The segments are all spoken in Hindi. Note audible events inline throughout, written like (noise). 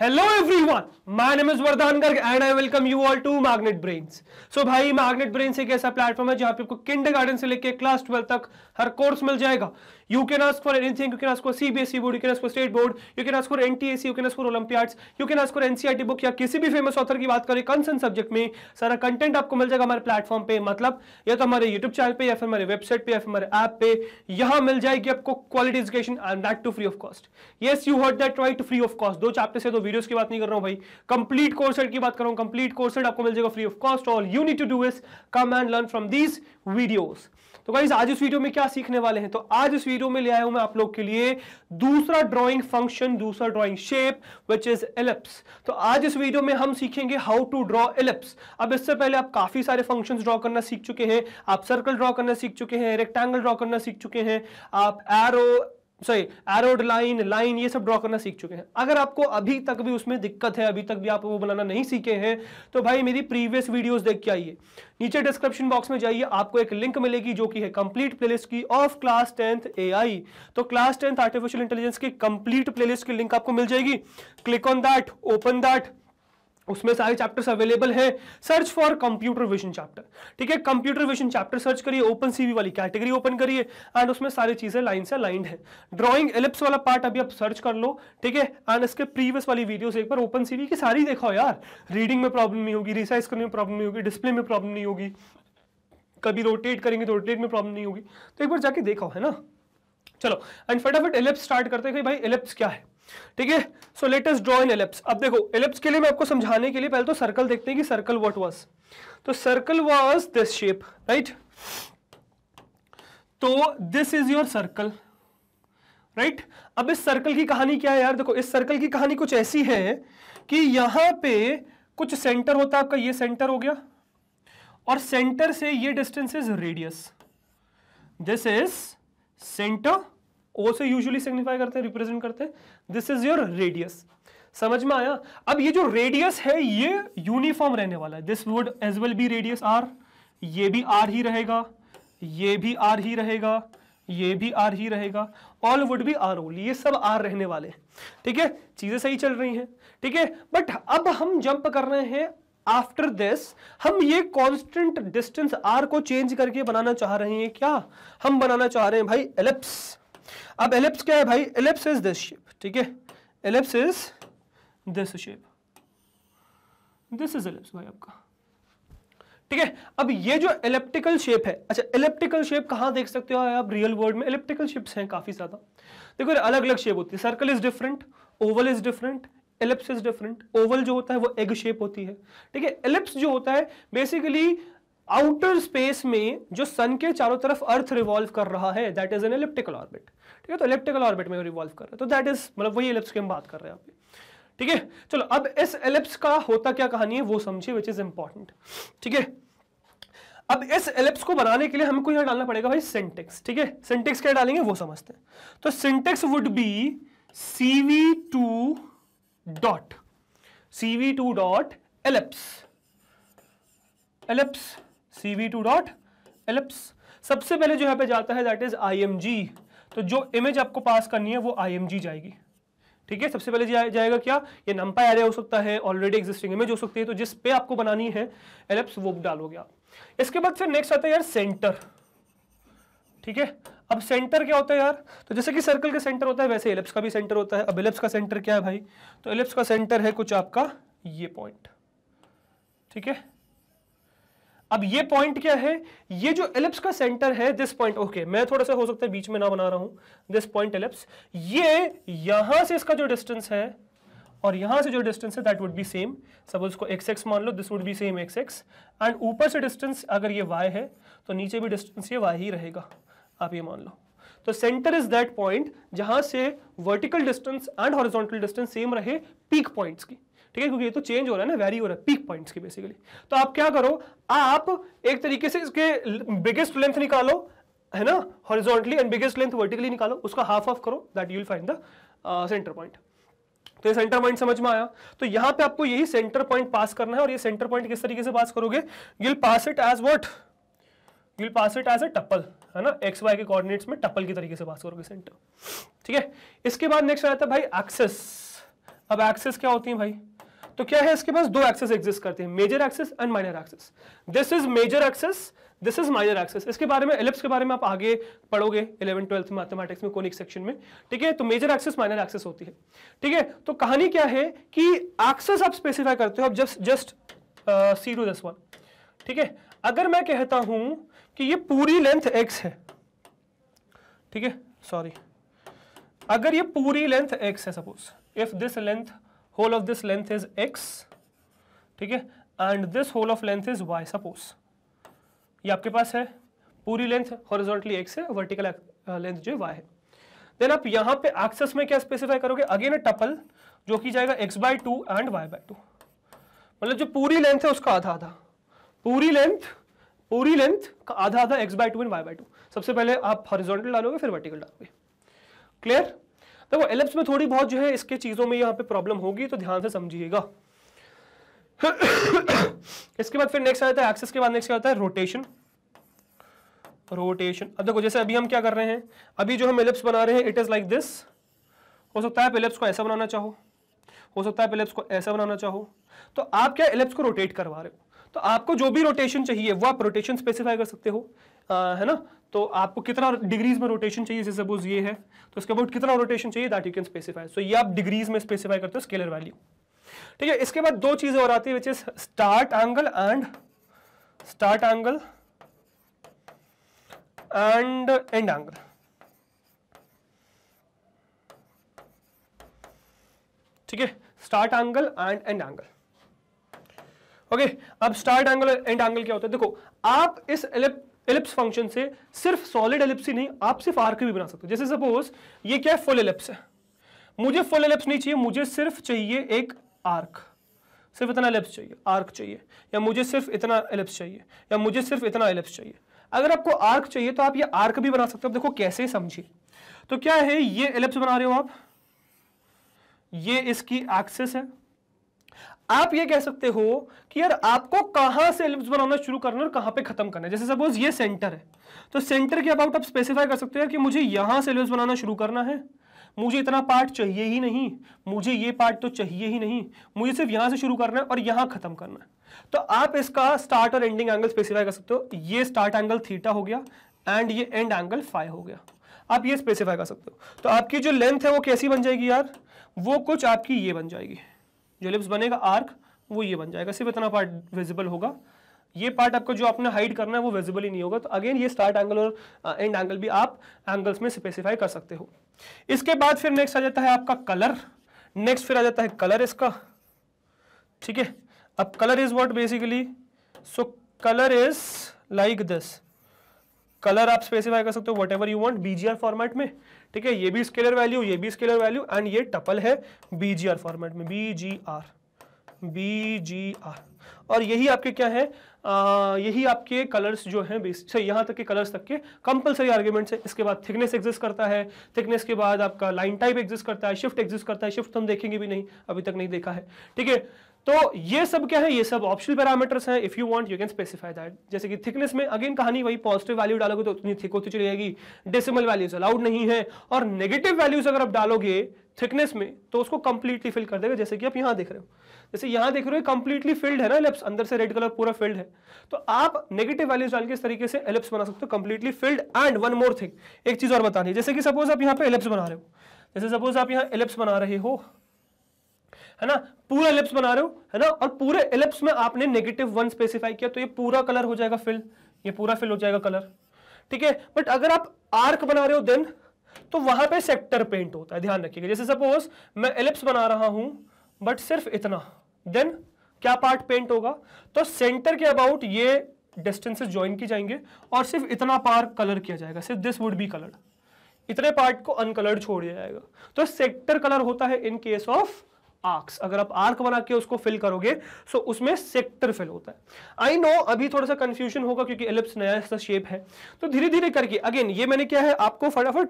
Hello everyone my name is Vardaan Garg and I welcome you all to Magnet Brains so भाई मैग्नेट ब्रेन्स एक ऐसा प्लेटफॉर्म है जहां पे आपको किंडरगार्टन से लेकर क्लास ट्वेल्व तक हर कोर्स मिल जाएगा you can ask for anything you can ask for CBSE board you can ask for state board you can ask for NTAC you can ask for olympiads you can ask for NCERT book या किसी भी फेमस ऑथर की बात करें कंसर्न सब्जेक्ट में सारा कंटेंट आपको मिल जाएगा हमारे प्लेटफॉर्म पे मतलब या तो हमारे यूट्यूब चैनल पे या फिर हमारे वेबसाइट पे या फिर हमारे ऐप पे यहां मिल जाएगी आपको quality education and that too free of cost yes you heard that right free of cost दो चैप्टर से दो वीडियोस की बात नहीं कर रहा हूं भाई कंप्लीट कोर्स की बात कर रहा हूं कंप्लीट कोर्स आपको मिल जाएगा free of cost all you need to do is come and learn from these videos तो गाइज आज इस वीडियो में क्या सीखने वाले हैं तो आज इस वीडियो में ले आया हूं मैं आप लोग के लिए दूसरा ड्राइंग फंक्शन दूसरा drawing shape which is ellipse तो आज इस वीडियो में हम सीखेंगे हाउ टू ड्रॉ एलिप्स अब इससे पहले आप काफी सारे फंक्शंस ड्रॉ करना सीख चुके हैं आप सर्कल ड्रॉ करना सीख चुके हैं रेक्टेंगल ड्रॉ करना सीख चुके हैं आप arrow sorry arrowed line line ये सब ड्रॉ करना सीख चुके हैं अगर आपको अभी तक भी उसमें दिक्कत है अभी तक भी आप वो बनाना नहीं सीखे हैं तो भाई मेरी प्रीवियस वीडियोस देख के आइए नीचे डिस्क्रिप्शन बॉक्स में जाइए आपको एक लिंक मिलेगी जो कि है कंप्लीट प्लेलिस्ट की ऑफ क्लास टेंथ ए तो क्लास टेंथ आर्टिफिशियल इंटेलिजेंस की कंप्लीट प्लेलिस्ट की लिंक आपको मिल जाएगी click on that open that उसमें सारे चैप्टर्स अवेलेबल है search for computer vision chapter ठीक है कंप्यूटर विजन चैप्टर सर्च करिए ओपन सीवी वाली कैटेगरी ओपन करिए एंड उसमें सारी चीजें लाइन से लाइंड है ड्राइंग एलिप्स वाला पार्ट अभी आप सर्च कर लो ठीक है एंड इसके प्रीवियस वाली वीडियोस एक बार ओपन सीवी की सारी देखो यार रीडिंग में प्रॉब्लम नहीं होगी रिसाइज करने में प्रॉब्लम नहीं होगी डिस्प्ले में प्रॉब्लम नहीं होगी कभी रोटेट करेंगे तो रोटेट में प्रॉब्लम नहीं होगी तो एक बार जाके देखो है ना चलो एंड फटाफट एलिप्स स्टार्ट करते हैं भाई एलिप्स क्या है ठीक है so let us draw in ellipse अब देखो एलिप्स के लिए मैं आपको समझाने के लिए पहले तो सर्कल देखते हैं कि सर्कल व्हाट वाज तो circle was this shape right तो this is your circle right अब इस सर्कल की कहानी क्या है यार देखो इस सर्कल की कहानी कुछ ऐसी है कि यहां पे कुछ सेंटर होता है आपका ये सेंटर हो गया और सेंटर से ये distance is radius this is centre O से यूजुअली सिग्निफाई करते हैं रिप्रेजेंट करते हैं दिस इज योर रेडियस समझ में आया अब ये जो रेडियस है ये यूनिफॉर्म रहने वाला है this would as well be radius R ये भी आर ही रहेगा ये भी आर ही रहेगा ये भी आर ही रहेगा ऑल वुड बी आर ओल ये सब आर रहने वाले हैं ठीक है चीज़ें सही चल रही हैं ठीक है बट अब हम जंप कर रहे हैं आफ्टर दिस हम ये कॉन्स्टेंट डिस्टेंस आर को चेंज करके बनाना चाह रहे हैं क्या हम बनाना चाह रहे हैं भाई एलिप्स अब एलिप्स क्या है भाई एलिप्स इज दिस शेप ठीक है ellipse is this shape this is ellipse भाई आपका ठीक है अब ये जो एलिप्टिकल शेप है अच्छा एलिप्टिकल शेप कहां देख सकते हो आप रियल वर्ल्ड में एलिप्टिकल शेप्स हैं काफ़ी ज़्यादा देखो अलग अलग शेप होती है circle is different oval is different ellipse is different oval जो होता है वो एग शेप होती है ठीक है एलिप्स जो होता है बेसिकली आउटर स्पेस में जो सन के चारों तरफ अर्थ रिवॉल्व कर रहा है that is an elliptical orbit ठीक है तो इलेप्टिकल ऑर्बिट में रिवॉल्व कर रहे हैं तो दैट इज मतलब वही एलिप्स की हम बात कर रहे हैं ठीक है चलो अब इस एलिप्स का होता क्या कहानी है वो समझिए विच इज इंपॉर्टेंट ठीक है अब इस एलिप्स को बनाने के लिए हमको यहां डालना पड़ेगा भाई सिंटेक्स ठीक है सिंटेक्स क्या डालेंगे वो समझते हैं तो syntax would be CV two dot CV two dot ellipse ellipse CV two dot ellipse सबसे पहले जो यहां पे जाता है that is I M G तो जो इमेज आपको पास करनी है वो आई जाएगी ठीक है सबसे पहले जाए, जाएगा क्या ये नंपा एरे हो सकता है ऑलरेडी एग्जिस्टिंग इमेज हो सकती है तो जिस पे आपको बनानी है एलेप्स वो डालोगे आप इसके बाद फिर नेक्स्ट आता है यार सेंटर ठीक है अब सेंटर क्या होता है यार तो जैसे कि सर्कल का सेंटर होता है वैसे एलिप्स का भी सेंटर होता है अब एलिप्स का सेंटर क्या है भाई तो एलिप्स का सेंटर है कुछ आपका ये पॉइंट ठीक है अब ये पॉइंट क्या है ये जो एलिप्स का सेंटर है दिस पॉइंट ओके मैं थोड़ा सा हो सकता है बीच में ना बना रहा हूं दिस पॉइंट एलिप्स ये यहां से इसका जो डिस्टेंस है और यहां से जो डिस्टेंस है that would be same suppose इसको एक्स एक्स मान लो this would be same X X and ऊपर से डिस्टेंस अगर ये वाई है तो नीचे भी डिस्टेंस ये वाई ही रहेगा आप ये मान लो तो सेंटर इज दैट पॉइंट जहां से vertical distance and horizontal distance same रहे पीक पॉइंट्स की ठीक है क्योंकि ये तो चेंज हो रहा है ना वेरी हो रहा है पीक पॉइंट्स के बेसिकली तो आप क्या करो आप एक तरीके से इसके बिगेस्ट लेंथ निकालो है ना horizontally and biggest length vertically निकालो उसका हाफ ऑफ करो that you will find the centre point तो ये सेंटर पॉइंट समझ में आया तो यहां पे आपको यही सेंटर पॉइंट पास करना है और ये सेंटर पॉइंट किस तरीके से पास करोगे you will pass it as what you will pass it as a tuple है ना एक्स वाई के कोऑर्डिनेट्स में टप्पल की तरीके से पास करोगे सेंटर ठीक है इसके बाद नेक्स्ट आता है भाई एक्सेस अब एक्सेस क्या होती है भाई तो क्या है इसके पास दो एक्सेस एग्जिस्ट करते हैं major axes and minor axes this is major axes this is minor axes इसके बारे में एलिप्स के बारे में आप आगे पढ़ोगे इलेवन ट्वेल्थ मैथमेटिक्स में कोनिक सेक्शन में ठीक है तो मेजर एक्सेस माइनर एक्सेस होती है ठीक है तो कहानी क्या है कि एक्सेस आप स्पेसिफाई करते हो आप जस्ट जस्ट सी टू दस वन ठीक है अगर मैं कहता हूं कि ये पूरी लेंथ एक्स है ठीक है सॉरी अगर ये पूरी लेंथ एक्स है suppose if this length whole of this length is x ठीक है and this whole of length is y suppose ये आपके पास है पूरी लेंथ हॉरिजॉन्टली एक्स है वर्टिकल लेंथ uh, जो है y है देन आप यहां पे एक्सेस में क्या स्पेसिफाई करोगे अगेन टपल जो कि जाएगा x by two and y by two मतलब जो पूरी लेंथ है उसका आधा आधा पूरी लेंथ पूरी लेंथ का आधा आधा x by two and y by two सबसे पहले आप हॉरिजॉन्टल डालोगे फिर वर्टिकल डालोगे क्लियर देखो एलिप्स में थोड़ी बहुत जो है इसके चीज़ों में यहाँ पे प्रॉब्लम होगी तो ध्यान से समझिएगा (coughs) इसके बाद फिर नेक्स्ट आता है एक्सेस के बाद नेक्स्ट आता है रोटेशन रोटेशन अब देखो जैसे अभी हम क्या कर रहे हैं अभी जो हम एलिप्स बना रहे हैं इट इज़ लाइक दिस हो सकता है आप एलिप्स को ऐसा बनाना चाहो हो सकता है एलिप्स को ऐसा बनाना चाहो तो आप क्या एलिप्स को रोटेट करवा रहे हो तो आपको जो भी रोटेशन चाहिए वो आप रोटेशन स्पेसिफाई कर सकते हो आ, है ना तो आपको कितना डिग्रीज में रोटेशन चाहिए जैसे सपोज ये है तो इसके अबाउट कितना रोटेशन चाहिए that you can specify so ये आप डिग्रीज में स्पेसिफाई करते हो स्केलर वैल्यू ठीक है इसके बाद दो चीजें और आती है which is start angle and start angle and end angle ठीक है start angle and end angle okay अब स्टार्ट एंगल एंड एंगल क्या होता है देखो आप इस एलिप एलिप्स फंक्शन से सिर्फ सॉलिड एलिप्स ही नहीं आप सिर्फ आर्क भी बना सकते जैसे सपोज ये क्या है फुल एलिप्स है मुझे फुल एलिप्स नहीं चाहिए मुझे सिर्फ चाहिए एक आर्क सिर्फ इतना एलिप्स चाहिए आर्क चाहिए या मुझे सिर्फ इतना एलिप्स चाहिए या मुझे सिर्फ इतना एलिप्स चाहिए अगर आपको आर्क चाहिए तो आप ये आर्क भी बना सकते हो देखो कैसे समझिए तो क्या है ये एलिप्स बना रहे हो आप ये इसकी एक्सेस है आप ये कह सकते हो कि यार आपको कहां से एलिप्स बनाना शुरू करना और कहां पे खत्म करना है जैसे सपोज ये सेंटर है तो सेंटर के अबाउट आप स्पेसिफाई कर सकते हो कि मुझे यहां से एलिप्स बनाना शुरू करना है मुझे इतना पार्ट चाहिए ही नहीं मुझे ये पार्ट तो चाहिए ही नहीं मुझे सिर्फ यहां से शुरू करना है और यहां खत्म करना है तो आप इसका स्टार्ट और एंडिंग एंगल स्पेसिफाई कर सकते हो ये स्टार्ट एंगल थीटा हो गया एंड ये एंड एंगल फाइव हो गया आप ये स्पेसिफाई कर सकते हो तो आपकी जो लेंथ है वो कैसी बन जाएगी यार वो कुछ आपकी ये बन जाएगी जो लिप्स बनेगा आर्क वो ये बन जाएगा सिर्फ इतना पार्ट विजिबल होगा ये पार्ट आपका जो आपने हाइड करना है वो विजिबल ही नहीं होगा तो अगेन ये स्टार्ट एंगल और एंड uh, एंगल भी आप एंगल्स में स्पेसिफाई कर सकते हो इसके बाद फिर नेक्स्ट आ जाता है आपका कलर नेक्स्ट फिर आ जाता है कलर इसका ठीक है अब colour is what basically so colour is like this colour आप स्पेसिफाई कर सकते हो whatever you want BGR format में ठीक है ये भी स्केलर वैल्यू ये भी स्केलर वैल्यू एंड ये टपल है बी फॉर्मेट में बी बी और यही आपके क्या है आ, यही आपके कलर्स जो हैं बेसिक अच्छा, यहाँ तक के कलर्स तक के कंपलसरी आर्ग्यूमेंट्स है इसके बाद थिकनेस एग्जिस्ट करता है थिकनेस के बाद आपका लाइन टाइप एग्जिस्ट करता है शिफ्ट एग्जिस्ट करता है शिफ्ट तो हम देखेंगे भी नहीं अभी तक नहीं देखा है ठीक है तो ये सब क्या है ये सब ऑप्शनल पैरामीटर्स हैं if you want you can specify that जैसे कि थिकनेस में अगेन कहानी वही पॉजिटिव वैल्यू डालोगे तो उतनी थिक होती चली जाएगी डेसिमल वैल्यूज अलाउड नहीं है और नेगेटिव वैल्यूज अगर आप डालोगे थिकनेस में तो उसको कंप्लीटली फिल कर देगा जैसे कि आप यहां देख रहे हो जैसे यहां देख रहे हो कंप्लीटली फिल्ड है ना एलिप्स अंदर से रेड कलर पूरा फिल्ड है तो आप नेगेटिव वैल्यूज डाल के इस तरीके से एलिप्स बना सकते हो completely filled and one more thing एक चीज और बतानी जैसे कि सपोज आप यहाँ पे एलिप्स बना रहे हो जैसे सपोज आप यहाँ एलिप्स बना रहे हो है ना पूरा एलिप्स बना रहे हो है ना और पूरे एलिप्स में आपने नेगेटिव वन स्पेसिफाई किया तो ये पूरा कलर हो जाएगा फिल ये पूरा फिल हो जाएगा कलर ठीक है बट अगर आप आर्क बना रहे हो देन तो वहां पे सेक्टर पेंट होता है ध्यान रखिएगा जैसे सपोज मैं एलिप्स बना रहा हूं बट सिर्फ इतना देन क्या पार्ट पेंट होगा तो सेंटर के अबाउट ये डिस्टेंसेस ज्वाइन की जाएंगे और सिर्फ इतना पार्ट कलर किया जाएगा सिर्फ दिस वुड बी कलर इतने पार्ट को अनकलर्ड छोड़ दिया जाएगा तो सेक्टर कलर होता है इन केस ऑफ आर्क्स अगर आप आर्क बना के उसको फिल करोगे सो उसमें सेक्टर फिल होता है आई नो अभी थोड़ा सा कंफ्यूजन होगा क्योंकि एलिप्स नया सा शेप है तो धीरे धीरे करके अगेन ये मैंने क्या है आपको फटाफट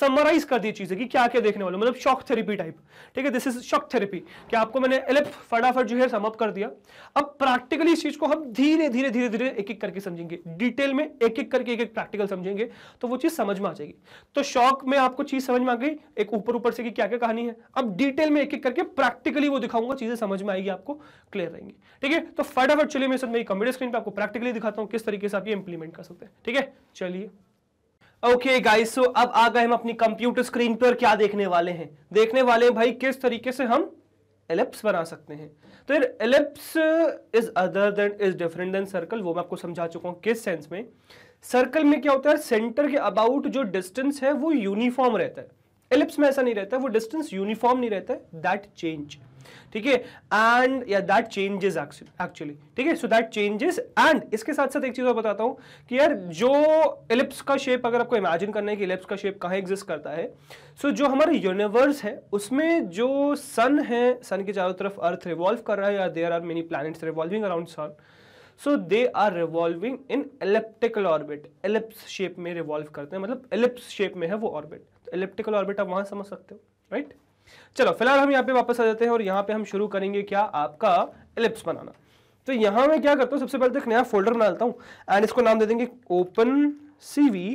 समराइज कर दी चीजें कि क्या क्या देखने वाले मतलब शॉक थेरेपी टाइप ठीक है दिस इज शॉक थेरेपी कि आपको मैंने एलिप्स फटाफट जो है समअप कर दिया अब प्रैक्टिकली इस चीज को हम धीरे धीरे धीरे धीरे एक एक करके समझेंगे डिटेल में एक एक करके एक एक प्रैक्टिकल समझेंगे तो वो चीज समझ में आ जाएगी तो शॉक में आपको चीज समझ में आ गई एक ऊपर ऊपर से कि क्या क्या कहानी है अब डिटेल में एक एक करके प्रैक्टिकली वो दिखाऊंगा चीजें समझ में आएगी आपको क्लियर रहेंगी ठीक है तो फटाफट चलिए मैं सर मेरी कंप्यूटर स्क्रीन पे आपको प्रैक्टिकली दिखाता हूँ किस तरीके से आप ये इंप्लीमेंट कर सकते हैं ठीक है चलिए ओके गाइस सो अब आ गए हम अपनी कंप्यूटर स्क्रीन पर क्या देखने वाले हैं देखने वाले हैं भाई किस तरीके से हम एलिप्स बना सकते हैं तो यार ellipse is other than is different than circle वो मैं आपको समझा चुका हूँ किस सेंस में सर्कल में क्या होता है सेंटर के अबाउट जो डिस्टेंस है वो यूनिफॉर्म रहता है एलिप्स में ऐसा नहीं रहता वो डिस्टेंस यूनिफॉर्म नहीं रहता है दैट चेंज ठीक है एंड या दैट चेंजेस एक्चुअली ठीक है सो दैट चेंजेस एंड इसके साथ साथ एक चीज और बताता हूँ कि यार हम्म। जो एलिप्स का शेप अगर आपको इमेजिन करना है कि एलिप्स का शेप कहां एग्जिस्ट करता है सो so, जो हमारा यूनिवर्स है उसमें जो सन है सन के चारों तरफ अर्थ रिवॉल्व कर रहा है या there are many planets revolving around sun so they are revolving in elliptical orbit ellipse shape में रिवॉल्व करते हैं मतलब एलिप्स शेप में है वो ऑर्बिट इलेप्टिकल ऑर्बिट आप वहां समझ सकते हो राइट चलो फिलहाल हम यहाँ पे वापस आ जाते हैं और यहाँ पे हम शुरू करेंगे क्या आपका एलिप्स बनाना तो यहाँ मैं क्या करता हूँ सबसे पहले तो एक नया फोल्डर बना लेता हूँ एंड इसको नाम दे देंगे ओपन सीवी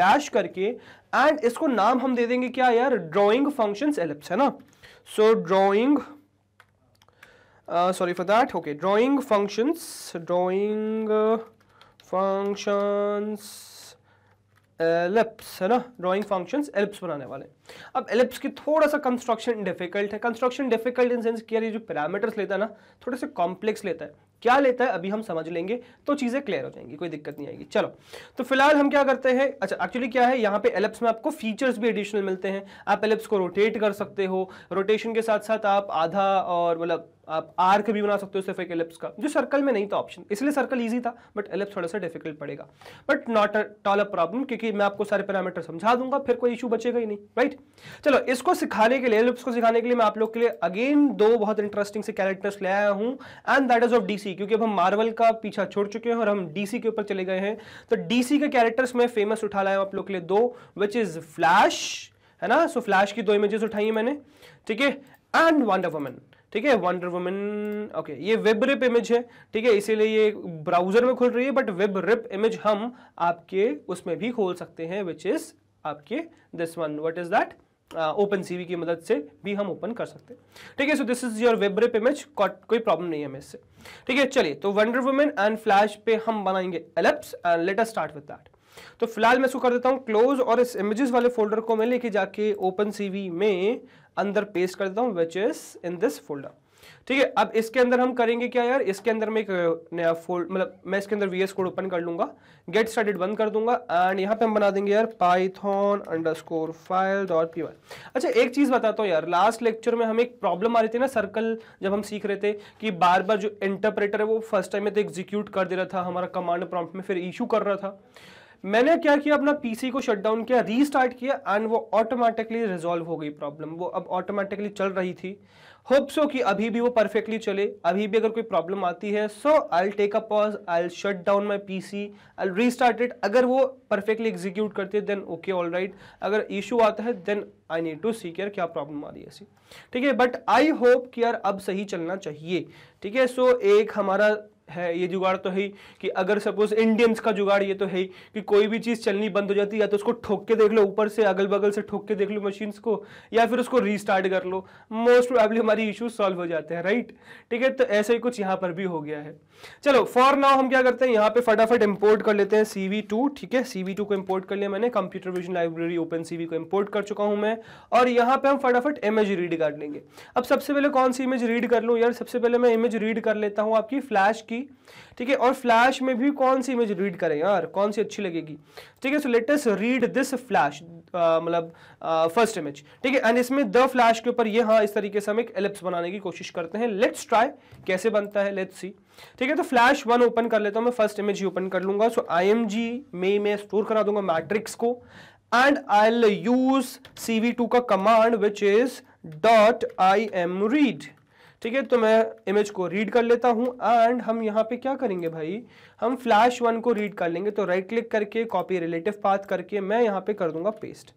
डैश करके एंड इसको नाम हम दे देंगे क्या यार ड्रॉइंग फंक्शन एलिप्स है ना so drawing sorry for that okay drawing functions drawing functions ellipse है ना ड्राइंग फंक्शंस एलिप्स बनाने वाले अब एलिप्स की थोड़ा सा कंस्ट्रक्शन डिफिकल्ट है कंस्ट्रक्शन डिफिकल्ट इन सेंस कि जो पैरामीटर्स लेता है ना थोड़े से कॉम्प्लेक्स लेता है क्या लेता है अभी हम समझ लेंगे तो चीज़ें क्लियर हो जाएंगी कोई दिक्कत नहीं आएगी चलो तो फिलहाल हम क्या करते हैं अच्छा एक्चुअली क्या है यहाँ पे एलिप्स में आपको फीचर्स भी एडिशनल मिलते हैं आप एलिप्स को रोटेट कर सकते हो रोटेशन के साथ साथ आप आधा और मतलब आप आर्क भी बना सकते हो सिर्फ एक एलिप्स का जो सर्कल में नहीं था ऑप्शन इसलिए सर्कल इजी था बट एलिप्स थोड़ा सा डिफिकल्ट पड़ेगा but not at all a problem क्योंकि मैं आपको सारे पैरामीटर समझा दूंगा फिर कोई इशू बचेगा ही नहीं राइट चलो इसको सिखाने के लिए एलिप्स को सिखाने के लिए मैं आप लोग के लिए अगेन दो बहुत इंटरेस्टिंग से कैरेक्टर्स ले आया हूँ and that is of DC क्योंकि अब हम मार्वल का पीछा छोड़ चुके हैं और हम डीसी के ऊपर चले गए हैं तो डीसी के कैरेक्टर्स में फेमस उठा लाया हूँ आप लोग के लिए दो विच इज फ्लैश है ना सो फ्लैश की दो इमेजेस उठाई है मैंने ठीक है एंड वंडर वुमन ठीक है वंडर वुमेन ओके ये वेब रिप इमेज है ठीक है इसीलिए ये ब्राउजर में खुल रही है बट वेब रिप इमेज हम आपके उसमें भी खोल सकते हैं विच इज आपके this one what is that open CV की मदद से भी हम ओपन कर सकते हैं ठीक है so this is your web rep image कोई प्रॉब्लम नहीं है हमें इससे ठीक है चलिए तो वंडर वुमेन एंड फ्लैश पे हम बनाएंगे ellipse and let us start with that तो फिलहाल मैं इसको कर देता हूँ क्लोज और इस इमेजेस वाले फोल्डर को मैं लेके जाके ओपन सीवी में अंदर पेस्ट कर देता हूँ which is in this folder ठीक है अब इसके अंदर हम करेंगे क्या यार इसके अंदर मैं एक नया फोल्ड मतलब मैं इसके अंदर वीएस कोड ओपन कर लूंगा गेट स्टार्टेड बंद कर दूंगा एंड यहाँ पे हम बना देंगे यार python underscore file dot P अच्छा एक चीज़ बताता हूँ यार लास्ट लेक्चर में हम एक प्रॉब्लम आ रही थी ना सर्कल जब हम सीख रहे थे कि बार बार जो इंटरप्रेटर है वो फर्स्ट टाइम में तो एग्जीक्यूट कर दे रहा था हमारा कमांड प्रॉम्प्ट में फिर इशू कर रहा था मैंने क्या किया अपना पीसी को शट डाउन किया रीस्टार्ट किया एंड वो ऑटोमेटिकली रिजॉल्व हो गई प्रॉब्लम वो अब ऑटोमेटिकली चल रही थी होप सो कि अभी भी वो परफेक्टली चले अभी भी अगर कोई प्रॉब्लम आती है so I take a pause I shut down my P C I restart it अगर वो परफेक्टली एग्जीक्यूट करते देन ओके ऑल राइट अगर इशू आता है then I need to see care क्या प्रॉब्लम आ रही है ऐसी ठीक है बट आई होप कि यार अब सही चलना चाहिए ठीक है सो एक हमारा है ये जुगाड़ तो है ही कि अगर सपोज इंडियंस का जुगाड़ ये तो है ही कि कोई भी चीज़ चलनी बंद हो जाती है या तो उसको ठोक के देख लो ऊपर से अगल बगल से ठोक के देख लो मशीन्स को या फिर उसको रीस्टार्ट कर लो मोस्ट प्रोबेबली हमारी इश्यूज सॉल्व हो जाते हैं राइट ठीक है तो ऐसे ही कुछ यहाँ पर भी हो गया है चलो फॉर नाउ हम क्या करते हैं यहाँ पे फटाफट इम्पोर्ट कर लेते हैं सी ठीक है सी को इम्पोर्ट कर लिया मैंने computer vision library open C को इम्पोर्ट कर चुका हूँ मैं और यहाँ पर हम फटाफट इमेज रीड कर लेंगे अब सबसे पहले कौन सी इमेज रीड कर लूँ यार सबसे पहले मैं इमेज रीड कर लेता हूँ आपकी फ्लैश की की ठीक है और फ्लैश में भी कौन सी इमेज रीड करें यार कौन सी अच्छी लगेगी ठीक है so let's just read this flash मतलब फर्स्ट इमेज ठीक है एंड इसमें द फ्लैश के ऊपर ये हाँ इस तरीके से हम एक एलिप्स बनाने की कोशिश करते हैं लेट्स ट्राई कैसे बनता है लेट्स सी ठीक है तो फ्लैश वन ओपन कर लेता हूँ मैं फर्स्ट इमेज ही ओपन कर लूंगा सो आई एम जी में मैं स्टोर करा दूंगा मैट्रिक्स को and I'll use C V two का command which is dot I M read ठीक है तो मैं इमेज को रीड कर लेता हूं एंड हम यहाँ पे क्या करेंगे भाई हम फ्लैश वन को रीड कर लेंगे तो राइट क्लिक करके कॉपी रिलेटिव पाथ करके मैं यहाँ पे कर दूंगा पेस्ट